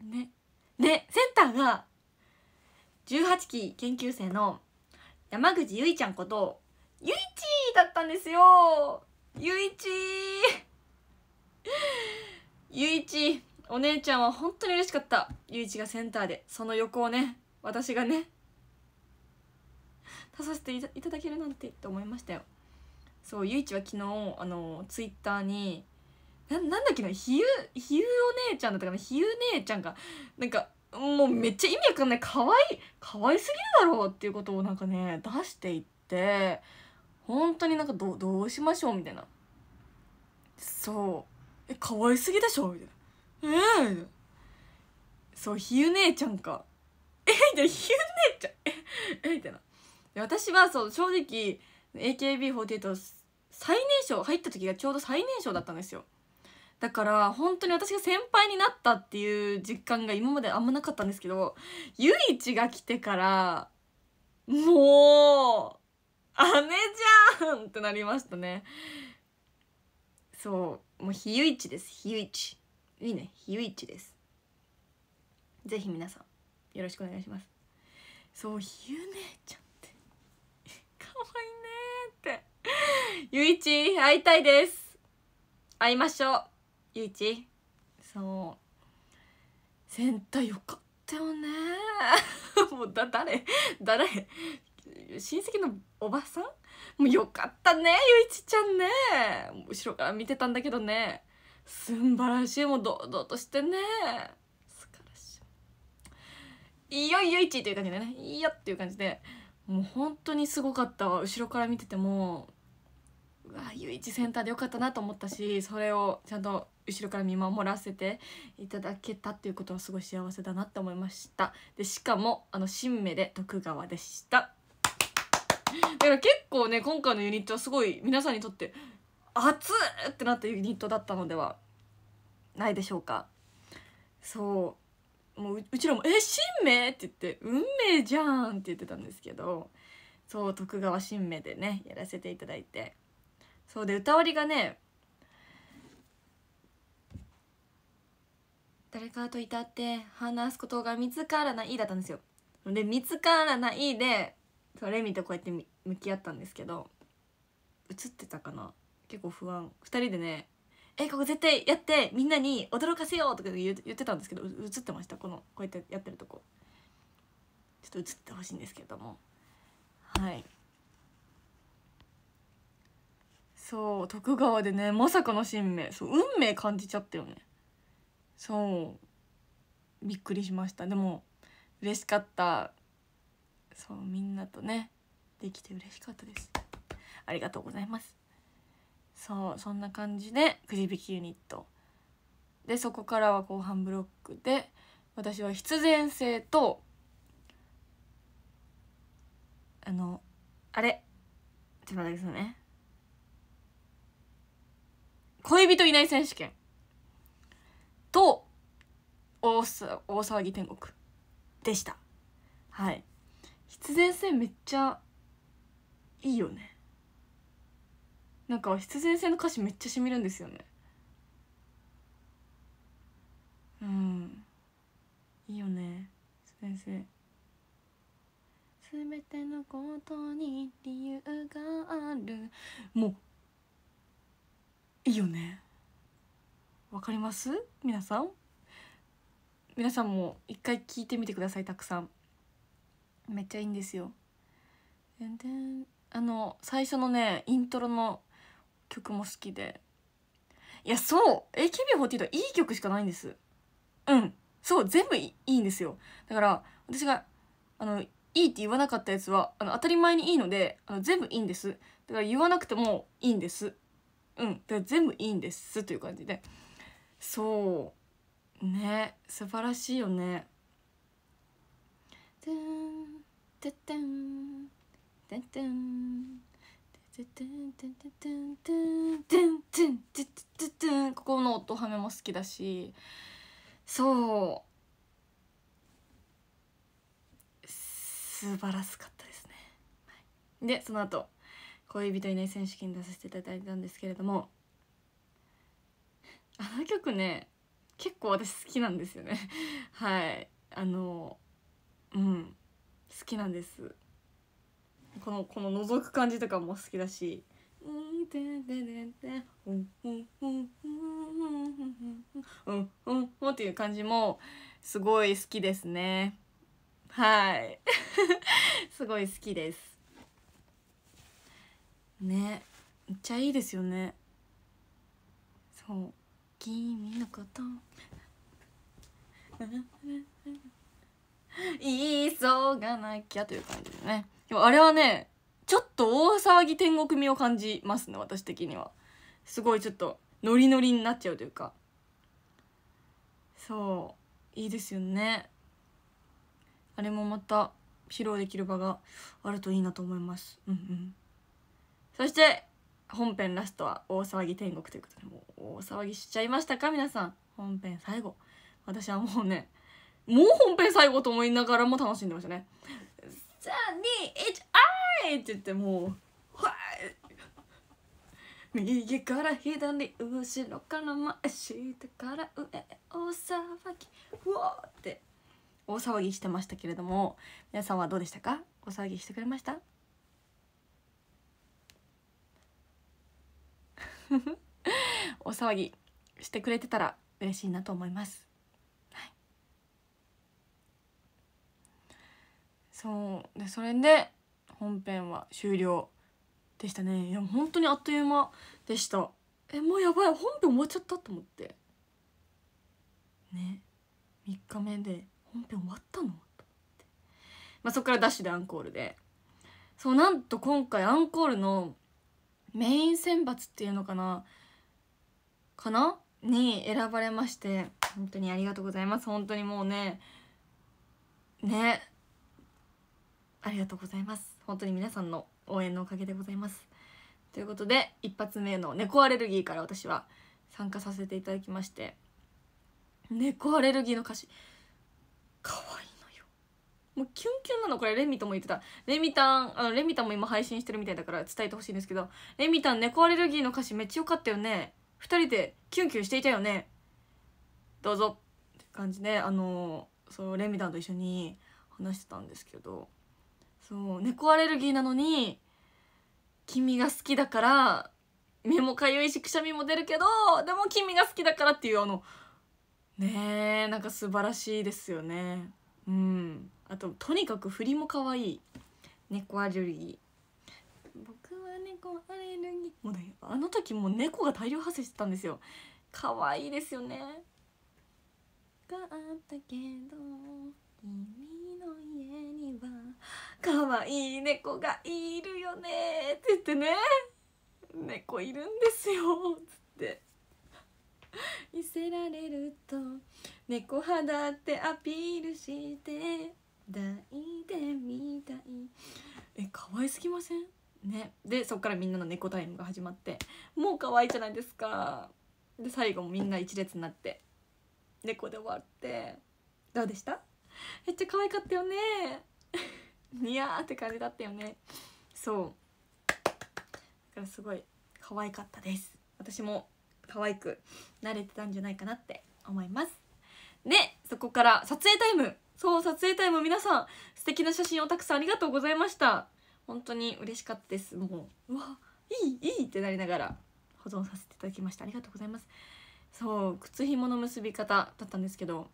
ねでセンターが18期研究生の山口ゆいちゃんことゆいちだったんですよゆいちゆいちお姉ちゃんは本当に嬉しかったゆいちがセンターでその横をね私がね出させていただけるなんてって思いましたよそうゆいちは昨日あのツイッターにななんだっけなひゆひゆお姉ちゃんだったかなひゆ姉ちゃんがなんかもうめっちゃ意味わかんない可愛い可愛すぎるだろうっていうことをなんかね出していって本当になんかどどうしましょうみたいなそうえ可愛すぎでしょみたいなえー、そうひゆ姉ちゃんかえみたいなひゆ姉ちゃんええみたいな私はそう正直 AKB48 最年少入った時がちょうど最年少だったんですよだから本当に私が先輩になったっていう実感が今まであんまなかったんですけどゆいちが来てからもう姉じゃんってなりましたねそうもうひゆいちですひゆいちいいねひゆいちですぜひ皆さんよろしくお願いしますそうひゆ姉ちゃんって かわいいねってゆいち会いたいです会いましょうゆいちそうセ体よかったよね もうだ誰誰親戚のおばさんもうよかったねゆいちちゃんね後ろから見てたんだけどねすんばらしいもう堂々としてねいいよいよいちという感じでねいいよっていう感じでもう本当にすごかったわ後ろから見ててもわ唯一センターでよかったなと思ったしそれをちゃんと後ろから見守らせていただけたっていうことはすごい幸せだなって思いましたでしかもあの新芽で徳川でしただから結構ね今回のユニットはすごい皆さんにとって熱っってなったユニットだったのではないでしょうかそうもううちらも「え新芽?」って言って「運命じゃん!」って言ってたんですけどそう徳川新芽でねやらせていただいてそうで歌割りがね誰かといたって話すことが見つからないだったんですよで見つからないでそうレミとこうやって向き合ったんですけど映ってたかな結構不安2人でね「えここ絶対やってみんなに驚かせよう」とか言ってたんですけど映ってましたこのこうやってやってるとこちょっと映ってほしいんですけどもはい。そう徳川でねまさかの神明そう運命感じちゃったよねそうびっくりしましたでも嬉しかったそうみんなとねできて嬉しかったですありがとうございますそうそんな感じでくじ引きユニットでそこからは後半ブロックで私は必然性とあのあれちょっと待ってくださいね恋人いない選手権と大騒ぎ天国でしたはい必然性めっちゃいいよねなんか必然性の歌詞めっちゃしみるんですよねうんいいよね先生すべてのことに理由があるもういいよねわかります皆さん皆さんも一回聞いてみてくださいたくさんめっちゃいいんですよあの最初のねイントロの曲も好きでいやそう AKB48 はいい曲しかないんですうんそう全部いいんですよだから私があのいいって言わなかったやつはあの当たり前にいいのであの全部いいんですだから言わなくてもいいんですうんで全部いいんですという感じでそうね素晴らしいよねここの音ハメも好きだしそう素晴らしかったですね、でその後恋人いない選手権出させていただいたんですけれども あの曲ね結構私好きなんですよね はいあのうん好きなんですこのこの覗く感じとかも好きだしうんっていう感じもすごい好きですねはいすごい好きですねめっちゃいいですよねそう「君のこと」急 がなきゃという感じでねでもあれはねちょっと大騒ぎ天国味を感じますね私的にはすごいちょっとノリノリになっちゃうというかそういいですよねあれもまた披露できる場があるといいなと思いますうんうんそして本編ラストは大騒ぎ天国ということでもう大騒ぎしちゃいましたか皆さん本編最後私はもうねもう本編最後と思いながらも楽しんでましたね「321あい!」って言ってもう「はい!」右から左後ろから前下から上大騒ぎうおって大騒ぎしてましたけれども皆さんはどうでしたか大騒ぎしてくれました お騒ぎしてくれてたら嬉しいなと思います、はい、そうでそれで本編は終了でしたねいや本当にあっという間でしたえもうやばい本編終わっちゃったと思ってね3日目で本編終わったのと思って、まあ、そこからダッシュでアンコールでそうなんと今回アンコールのメイン選抜っていうのかなかなに選ばれまして本当にありがとうございます本当にもうねねありがとうございます本当に皆さんの応援のおかげでございますということで一発目の猫アレルギーから私は参加させていただきまして猫アレルギーの歌詞かわいいもうキュンキュンなのこれレミとも言ってたレミタンあのレミタンも今配信してるみたいだから伝えてほしいんですけどレミタン猫アレルギーの歌詞めっちゃ良かったよね2人でキュンキュンしていたよねどうぞって感じであのそうレミタンと一緒に話してたんですけどそう猫アレルギーなのに君が好きだから目もかゆいしくしゃみも出るけどでも君が好きだからっていうあのねえなんか素晴らしいですよねうんあととにかく振りも可愛い猫アレルギー僕は猫アレルギーもうねあの時もう猫が大量発生してたんですよ可愛いですよねがあったけど君の家には可愛い猫がいるよねって言ってね猫いるんですよつって「見せられると猫肌ってアピールして」抱いてみたいえ可愛すぎませんねでそっからみんなの猫タイムが始まってもう可愛いじゃないですかで最後もみんな一列になって猫で終わってどうでしためっちゃ可愛かったよねにや ーって感じだったよねそうだからすごい可愛かったです私も可愛く慣れてたんじゃないかなって思いますでそこから撮影タイムそう撮影タイム皆さん素敵な写真をたくさんありがとうございました本当に嬉しかったですもううわいいいいってなりながら保存させていただきましたありがとうございますそう靴ひもの結び方だったんですけど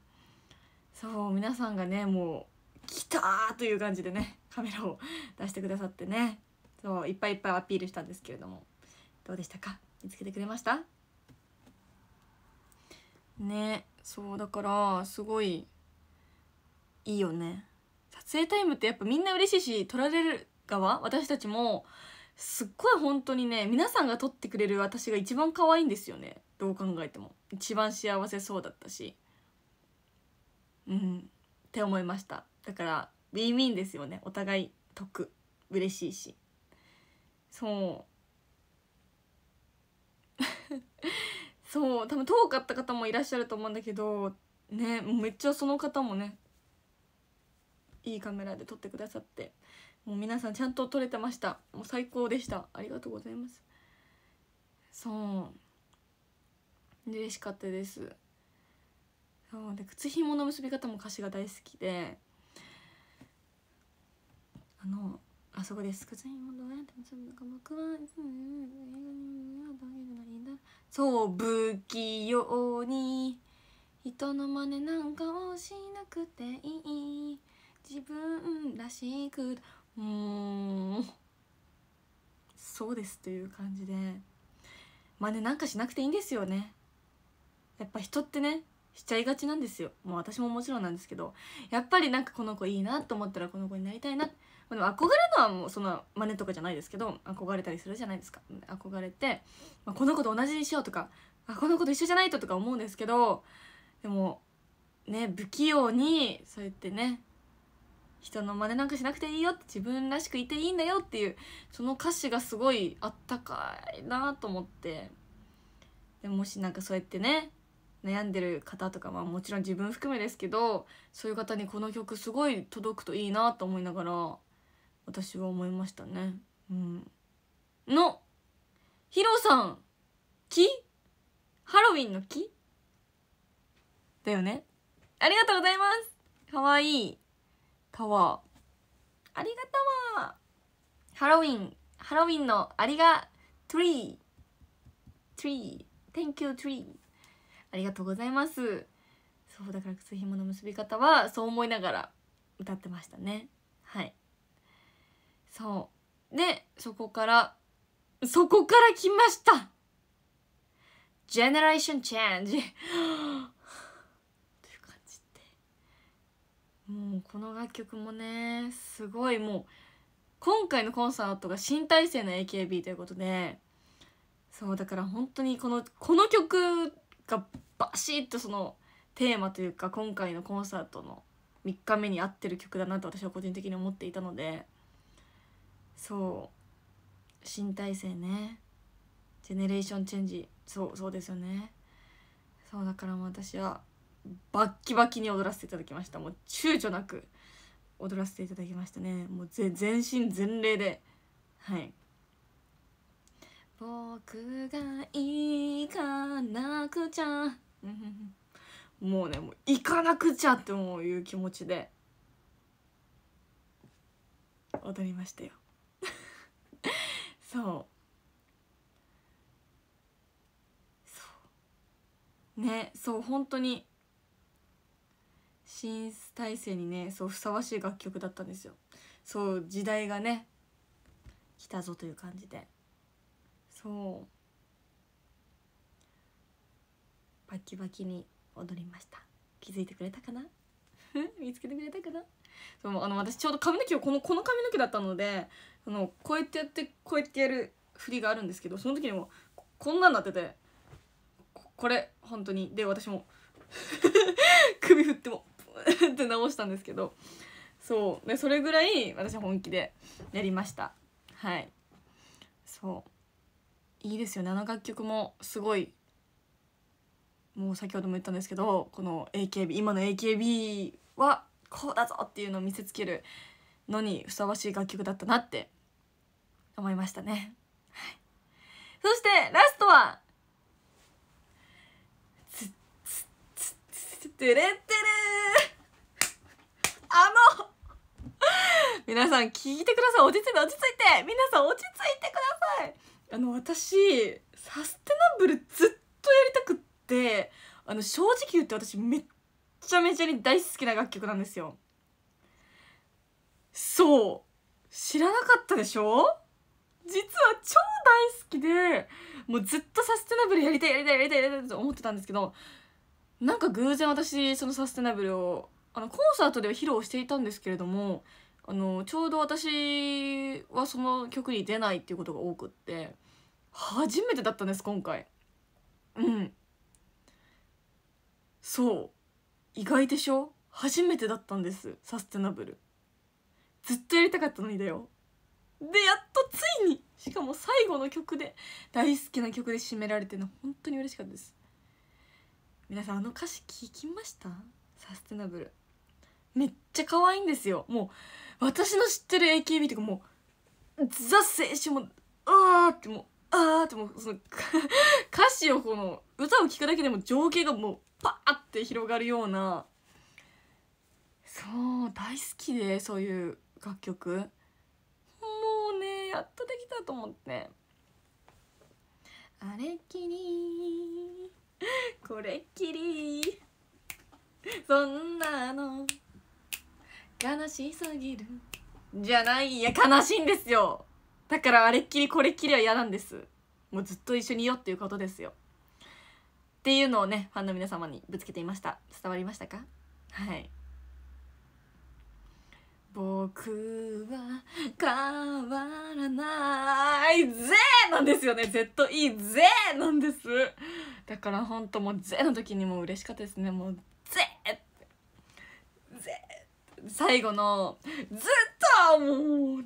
そう皆さんがねもう来たーという感じでねカメラを出してくださってねそういっぱいいっぱいアピールしたんですけれどもどうでしたか見つけてくれましたねそうだからすごいいいよね撮影タイムってやっぱみんな嬉しいし撮られる側私たちもすっごい本当にね皆さんが撮ってくれる私が一番可愛いんですよねどう考えても一番幸せそうだったしうんって思いましただからウィンウィンですよねお互い得嬉しいしそう そう多分遠かった方もいらっしゃると思うんだけどねめっちゃその方もねいいカメラで撮ってくださってもう皆さんちゃんと撮れてましたもう最高でしたありがとうございますそう嬉しかったですそうで靴ひもの結び方も歌詞が大好きであのあそこです靴ひもどうやって結ぶのか僕はそう不器用に人の真似なんかをしなくていい自分らしくうんそうですという感じで真似なんかしなくていいんですよねやっぱ人ってねしちゃいがちなんですよもう私ももちろんなんですけどやっぱりなんかこの子いいなと思ったらこの子になりたいな、あ、でも憧れるのはもうその真似とかじゃないですけど憧れたりするじゃないですか憧れて、まあ、この子と同じにしようとかあこの子と一緒じゃないととか思うんですけどでもね不器用にそうやってね人の真似なんかしなくていいよって自分らしくいていいんだよっていうその歌詞がすごいあったかいなと思ってでもしなんかそうやってね悩んでる方とかはもちろん自分含めですけどそういう方にこの曲すごい届くといいなと思いながら私は思いましたね。うん、のヒロさん木ハロウィンの木だよねありがとうございますかわいいタワー。ありがたわハロウィンハロウィンのありがトリートリー Thank you トリーありがとうございますそうだから靴ひもの結び方はそう思いながら歌ってましたねはいそうでそこからそこから来ましたジェネレーションチェンジもうこの楽曲もねすごいもう今回のコンサートが新体制の AKB ということでそうだから本当にこのこの曲がバシッとそのテーマというか今回のコンサートの3日目に合ってる曲だなと私は個人的に思っていたのでそう新体制ねジェネレーションチェンジそうそうですよねそうだからもう私はバッキバキに踊らせていただきましたもう躊躇なく踊らせていただきましたねもう全身全霊ではい僕が行かなくちゃ もうねもう行かなくちゃって思ういう気持ちで踊りましたよ そうそうねそう本当に新体制にねそうふさわしい楽曲だったんですよそう時代がね来たぞという感じでそうバキバキに踊りました気づいてくれたかな 見つけてくれたかなそうあの私ちょうど髪の毛をこのこの髪の毛だったのであのこうやってやってこうやってやる振りがあるんですけどその時にもこんなんなっててこれ本当にで私も 首振っても って直したんですけどそうでそれぐらい私本気でやりましたはいそういいですよねあの楽曲もすごいもう先ほども言ったんですけどこの AKB 今の AKB はこうだぞっていうのを見せつけるのにふさわしい楽曲だったなって思いましたね。はい、そしてラストはてれってるあの皆さん聞いてください落ち着いて落ち着いて皆さん落ち着いてくださいあの私サステナブルずっとやりたくってあの正直言って私めっちゃめちゃに大好きな楽曲なんですよそう知らなかったでしょ実は超大好きでもうずっとサステナブルやりたいやりたいやりたいやりたいと思ってたんですけどなんか偶然私そのサステナブルをあのコンサートでは披露していたんですけれどもあのちょうど私はその曲に出ないっていうことが多くって初めてだったんです今回うんそう意外でしょ初めてだったんですサステナブルずっとやりたかったのにだよでやっとついにしかも最後の曲で大好きな曲で締められてるの本当に嬉しかったです皆さんあの歌詞聞きましたサステナブルめっちゃ可愛いんですよもう私の知ってる AKB とかもうザ青春もあーってもうあーってもうその 歌詞をこの歌を聴くだけでも情景がもうパーって広がるようなそう大好きでそういう楽曲もうねやっとできたと思ってあれっきり これっきりそんなの悲しすぎるじゃないいや悲しいんですよだからあれっきりこれっきりは嫌なんですもうずっと一緒にいようっていうことですよっていうのをねファンの皆様にぶつけていました伝わりましたかはい僕は変わらないぜなんですよね ZE ぜなんですだからほんともうぜの時にも嬉しかったですねもうぜってぜ最後のずっともう大好き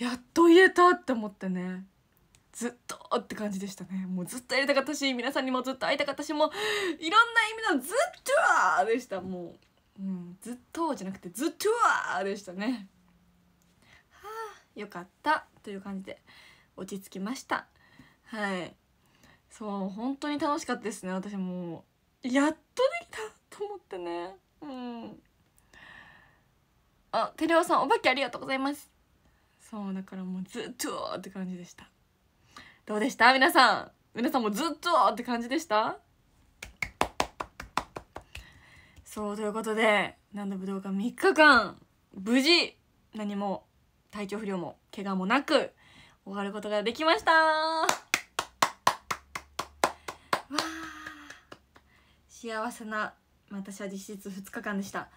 だやっと言えたって思ってねずっとって感じでしたねもうずっとやりたかったし皆さんにもずっと会いたかったしもういろんな意味のずっとでしたもううん、ずっとじゃなくてずっとーでしたねはあよかったという感じで落ち着きましたはいそう本当に楽しかったですね私もうやっとできたと思ってねうんあテレオさんお化けありがとうございますそうだからもうずっとって感じでしたどうでした皆さん皆さんもずっとって感じでしたそうということで何度武道館3日間無事何も体調不良も怪我もなく終わることができましたわ幸せな私は実質2日間でした、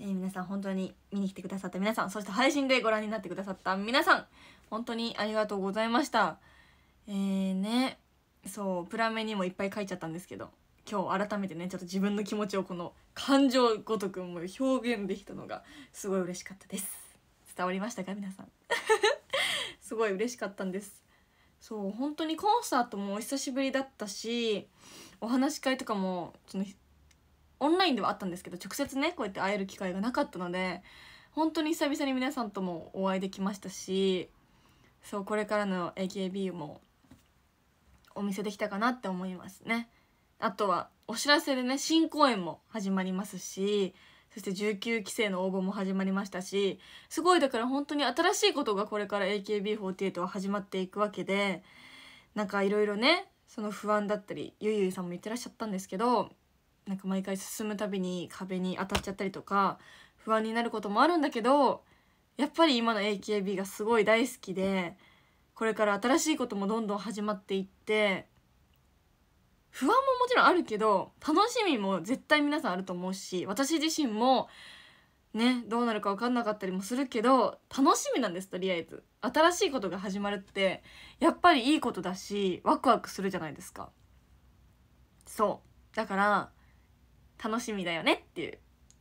えー、皆さん本当に見に来てくださった皆さんそして配信でご覧になってくださった皆さん本当にありがとうございましたえーねそうプラメにもいっぱい書いちゃったんですけど今日改めてねちょっと自分の気持ちをこの感情ごとくも表現できたのがすごい嬉しかったです伝わりましたか皆さん すごい嬉しかったんですそう本当にコンサートもお久しぶりだったしお話し会とかもそのオンラインではあったんですけど直接ねこうやって会える機会がなかったので本当に久々に皆さんともお会いできましたしそうこれからの AKB もお見せできたかなって思いますね。あとはお知らせでね新公演も始まりますしそして19期生の応募も始まりましたしすごいだから本当に新しいことがこれから AKB48 は始まっていくわけでなんかいろいろねその不安だったりゆいゆいさんも言ってらっしゃったんですけどなんか毎回進むたびに壁に当たっちゃったりとか不安になることもあるんだけどやっぱり今の AKB がすごい大好きでこれから新しいこともどんどん始まっていって不安ももちろんあるけど楽しみも絶対皆さんあると思うし私自身もねどうなるか分かんなかったりもするけど楽しみなんですとりあえず新しいことが始まるってやっぱりいいことだしワクワクするじゃないですかそうだから楽しみだよねっていう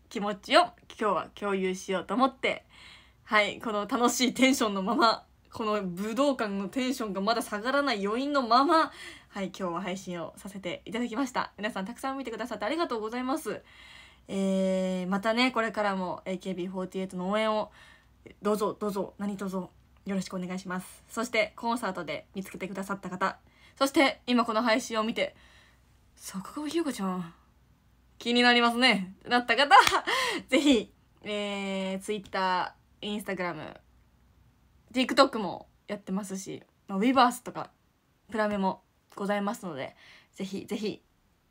気持ちを今日は共有しようと思ってはいこの楽しいテンションのままこの武道館のテンションがまだ下がらない余韻のままはい今日は配信をさせていただきました皆さんたくさん見てくださってありがとうございますえー、またねこれからも AKB48 の応援をどうぞどうぞ何卒よろしくお願いしますそしてコンサートで見つけてくださった方そして今この配信を見て坂上よこちゃん気になりますねなった方 ぜひえー、Twitter Instagram、TikTok もやってますし、まあ、ウィバースとかプラメもございますのでぜひぜひ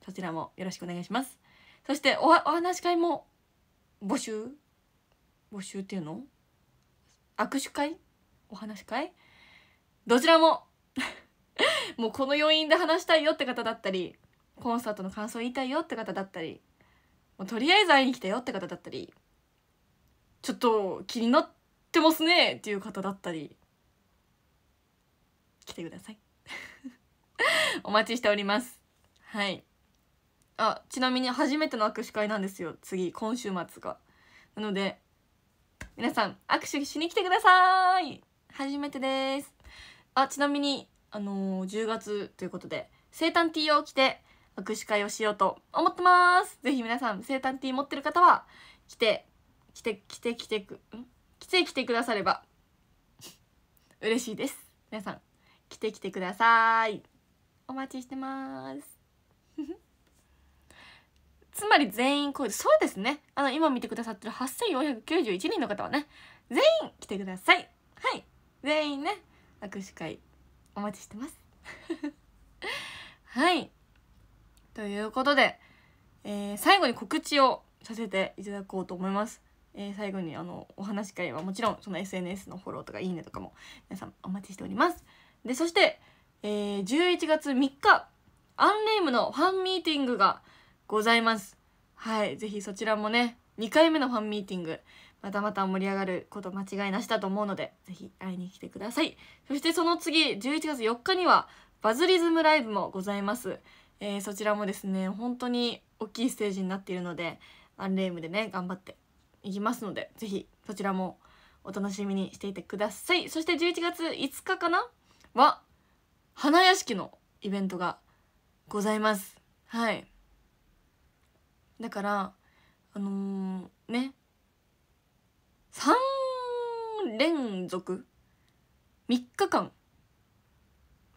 そちらもよろしくお願いしますそしておお話し会も募集募集っていうの握手会お話し会どちらも もうこの余韻で話したいよって方だったりコンサートの感想言いたいよって方だったりもうとりあえず会いに来たよって方だったりちょっと気になってますねっていう方だったり来てください。お待ちしておりますはいあちなみに初めての握手会なんですよ次今週末がなので皆さん握手しに来てください初めてですあちなみにあのー、10月ということで生誕 T を着て握手会をしようと思ってますぜひ皆さん生誕 T 持ってる方は来て来て来て来てくん来て来てくだされば嬉しいです皆さん来て来てくださいお待ちしてます つまり全員こうそうですねあの今見てくださってる8491人の方はね全員来てくださいはい全員ね握手会お待ちしてます はいということで、えー、最後に告知をさせていただこうと思いますえー、最後にあのお話し会はもちろんその SNS のフォローとかいいねとかも皆さんお待ちしております。でそしてえー、11月3日アンレイムのファンミーティングがございますはいぜひそちらもね2回目のファンミーティングまたまた盛り上がること間違いなしだと思うのでぜひ会いに来てくださいそしてその次11月4日にはバズリズムライブもございます、えー、そちらもですね本当に大きいステージになっているのでアンレイムでね頑張っていきますのでぜひそちらもお楽しみにしていてくださいそして11月5日かなは花屋敷のイベントがございますはいだからあのー、ね3連続3日間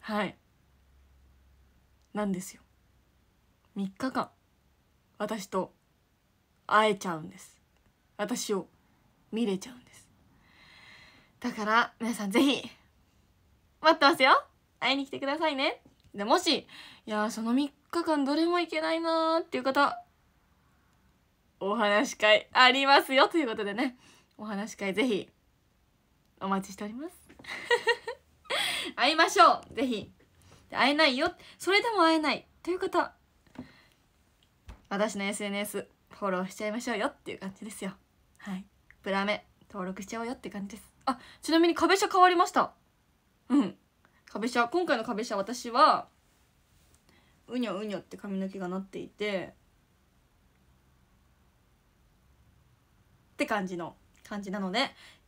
はいなんですよ3日間私と会えちゃうんです私を見れちゃうんですだから皆さんぜひ待ってますよ会いに来てくださいねでもしいやその3日間どれも行けないなーっていう方お話し会ありますよということでねお話し会ぜひお待ちしております 会いましょうぜひ会えないよそれでも会えないという方私の SNS フォローしちゃいましょうよっていう感じですよはいプラメ登録しちゃおうよって感じですあちなみに壁車変わりましたうん壁シ今回の壁シャ私はうにょうにょって髪の毛がなっていてって感じの感じなので、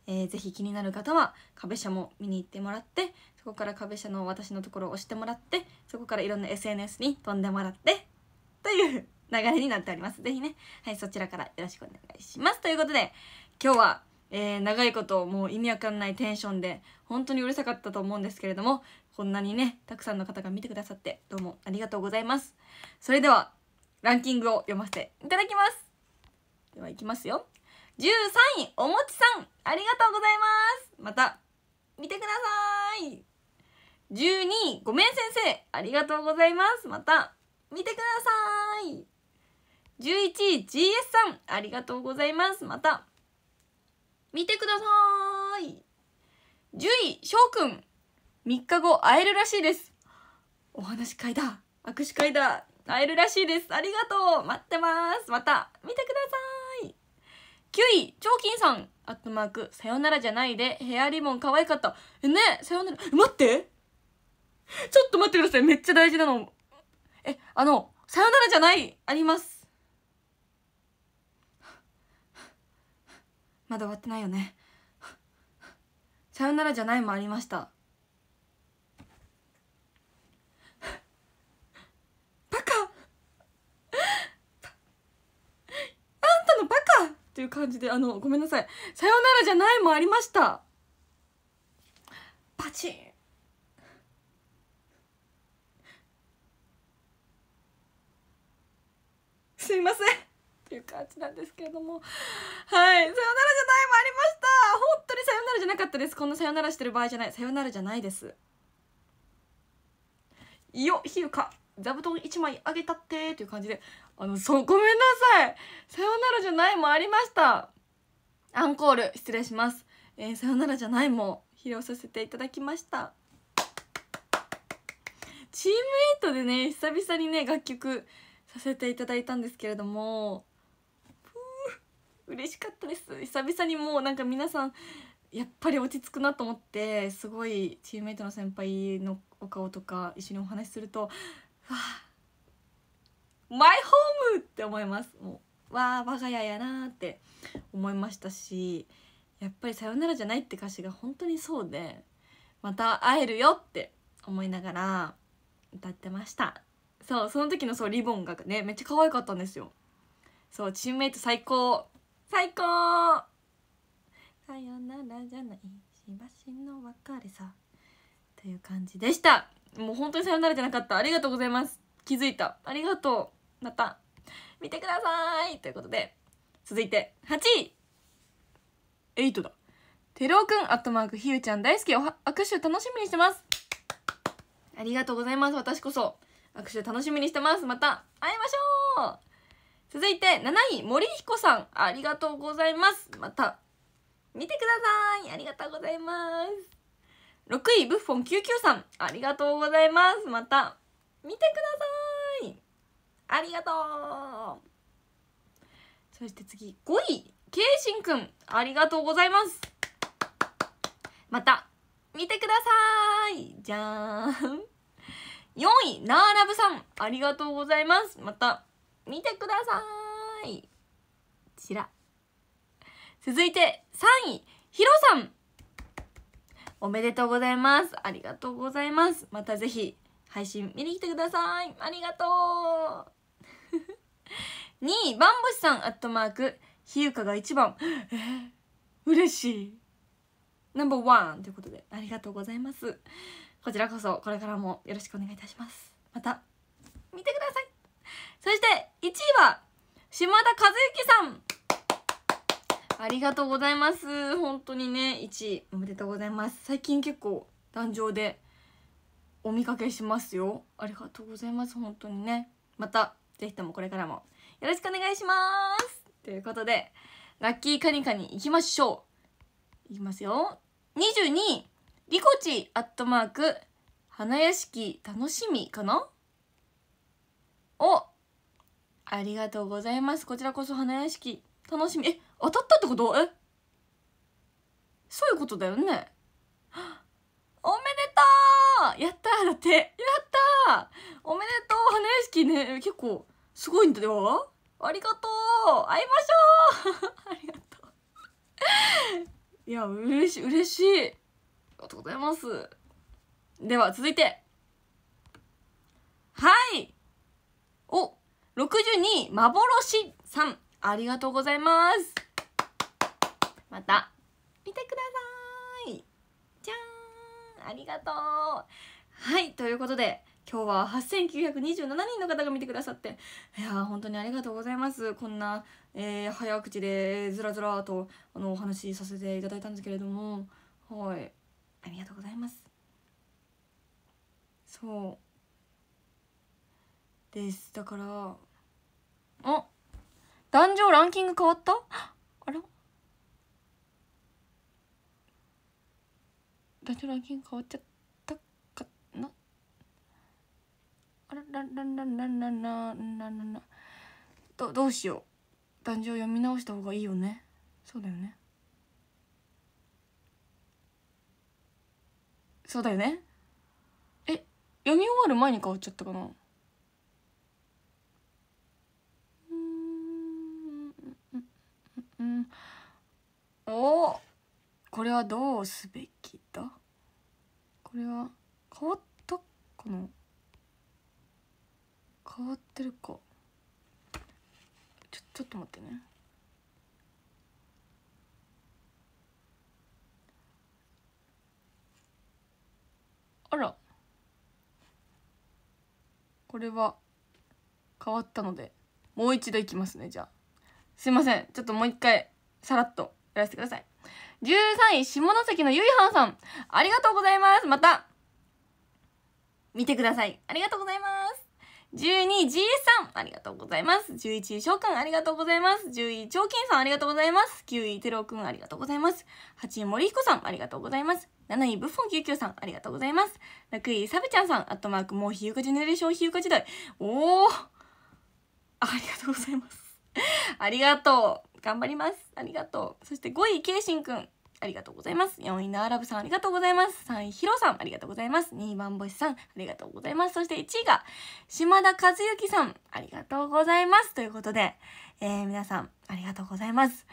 えー、ぜひ気になる方は壁シャも見に行ってもらってそこから壁シャの私のところを押してもらってそこからいろんな SNS に飛んでもらってという流れになっております。ぜひね、はい、そちらからよろしくお願いします。ということで、今日はえー、長いこともう意味わかんないテンションで本当にうるさかったと思うんですけれどもこんなにねたくさんの方が見てくださってどうもありがとうございますそれではランキングを読ませていただきますではいきますよ13位おもちさんありがとうございますまた見てください12位ごめん先生ありがとうございますまた見てください11位 GS さんありがとうございますまた見てください10位翔くん3日後会えるらしいですお話会だ握手会だ会えるらしいですありがとう待ってますまた見てください9位チ金さんアットマークさよならじゃないでヘアリボン可愛かったえねさよなら待ってちょっと待ってくださいめっちゃ大事なのえあのさよならじゃないありますまだ終わってないよね さよならじゃないもありました バカ あんたのバカっていう感じであのごめんなさいさよならじゃないもありましたパチンすいませんっていう感じなんですけれどもはいさよならじゃないもありました本当にさよならじゃなかったですこんなさよならしてる場合じゃないさよならじゃないですいよひゆか座布団1枚あげたってという感じであのそうごめんなさいさよならじゃないもありましたアンコール失礼します、えー、さよならじゃないも披露させていただきましたチームエイトでね久々にね楽曲させていただいたんですけれども嬉しかったです久々にもうなんか皆さんやっぱり落ち着くなと思ってすごいチームメイトの先輩のお顔とか一緒にお話しするとわあマイホームって思いますもうわあ我が家やなーって思いましたしやっぱり「さよならじゃない」って歌詞が本当にそうでまた会えるよって思いながら歌ってましたそうその時のそうリボンがねめっちゃ可愛かったんですよそうチームメイト最高最高さよならじゃないしばしの別れさという感じでしたもう本当にさよならじゃなかったありがとうございます気づいたありがとうまた見てくださいということで続いて8位8だてるくんアットマークひゆちゃん大好きおは握手楽しみにしてますありがとうございます私こそ握手楽しみにしてますまた会いましょう続いて7位森彦さんありがとうございますまた見てくださいありがとうございます6位ブッフォン99さんありがとうございますまた見てくださいありがとうそして次5位ケイシンくんありがとうございますまた見てくださいじゃーん4位ナーラブさんありがとうございますまた見てくださいちら続いて3位ヒロさんおめでとうございますありがとうございますまたぜひ配信見に来てくださいありがとう2 位バンボシさんアットマークひゆかが1番嬉しいナンバーワンということでありがとうございますこちらこそこれからもよろしくお願いいたしますまた見てくださいそして1位は島田和之さんありがとうございます。本当にね、1位おめでとうございます。最近結構壇上でお見かけしますよ。ありがとうございます。本当にね。また、ぜひともこれからもよろしくお願いしますということで、ラッキーカニカに行きましょう。いきますよ。22位、リコチアットマーク、花屋敷楽しみかなおありがとうございますこちらこそ花屋敷楽しみえ当たったってことえそういうことだよね おめでとうやっただってやったおめでとう花屋敷ね結構すごいんだよありがとう会いましょう ありがとういや嬉しい嬉しいありがとうございますでは続いてはいお62、幻さん、ありがとうございます。また、見てください。じゃーん、ありがとう。はい、ということで、今日は8927人の方が見てくださっていやー本当にありがとうございますこんな、えー、早口でずらずらとあのお話しさせていただいたんですけれどもはいありがとうございますそうですだからあ壇上ランキング変わったあら壇上ランキング変わっちゃったかなあららららららららららどどうしよう壇上読み直した方がいいよねそうだよねそうだよねえ読み終わる前に変わっちゃったかなうんおこれはどうすべきだこれは変わったかな変わってるかちょちょっと待ってねあらこれは変わったのでもう一度いきますねじゃあ。すいませんちょっともう一回さらっとやらせてください13位下関のゆいはんさんありがとうございますまた見てくださいありがとうございます12位 GS さんありがとうございます11位翔くんありがとうございます10位長金さんありがとうございます9位テロくんありがとうございます8位森彦さんありがとうございます7位ブッフォンゅうさんありがとうございます6位サブちゃんさんアットマークもうひゆかジェネレーションひゆか時代おおありがとうございます ありがとう。頑張ります。ありがとう。そして5位、けいしんくん。ありがとうございます。4位のアラブさん、ありがとうございます。3位、ヒロさん、ありがとうございます。2位、バンボシさん、ありがとうございます。そして1位が、島田和幸さん、ありがとうございます。ということで、えー、皆さん、ありがとうございます。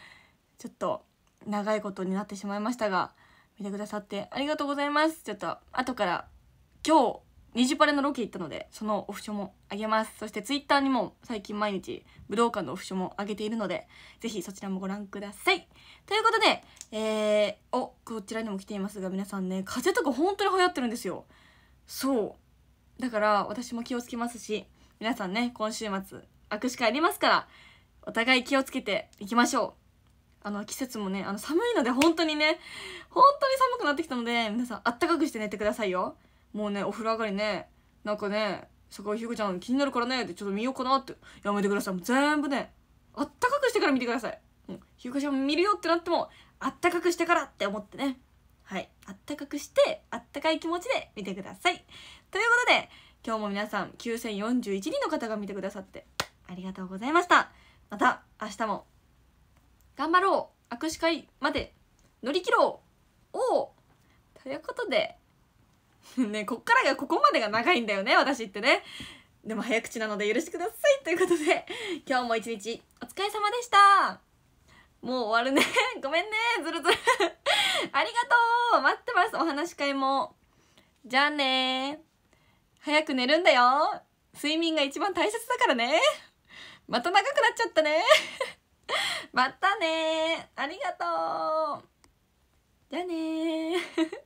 ちょっと、長いことになってしまいましたが、見てくださってありがとうございます。ちょっと、後から、今日、ニジパレのロケ行ったので、そのオフョもあげます。そしてツイッターにも最近毎日武道館のオフショもあげているので、ぜひそちらもご覧ください。ということで、えー、お、こちらにも来ていますが、皆さんね、風邪とか本当に流行ってるんですよ。そう。だから私も気をつけますし、皆さんね、今週末握手会ありますから、お互い気をつけていきましょう。あの季節もねあの寒いので本当にね本当に寒くなってきたので皆さんあったかくして寝てくださいよもうねお風呂上がりねなんかね坂井ひぐちゃん気になるからねってちょっと見ようかなってやめてくださいもう全部ねあったかくしてから見てくださいひぐちゃん見るよってなってもあったかくしてからって思ってねはいあったかくしてあったかい気持ちで見てくださいということで今日も皆さん9041人の方が見てくださってありがとうございましたまた明日も頑張ろう握手会まで乗り切ろうおうということで ねこっからがここまでが長いんだよね私ってねでも早口なので許してくださいということで今日も一日お疲れ様でしたもう終わるね ごめんねずるずる ありがとう待ってますお話し会もじゃあね早く寝るんだよ睡眠が一番大切だからねまた長くなっちゃったねまたねありがとうじゃあね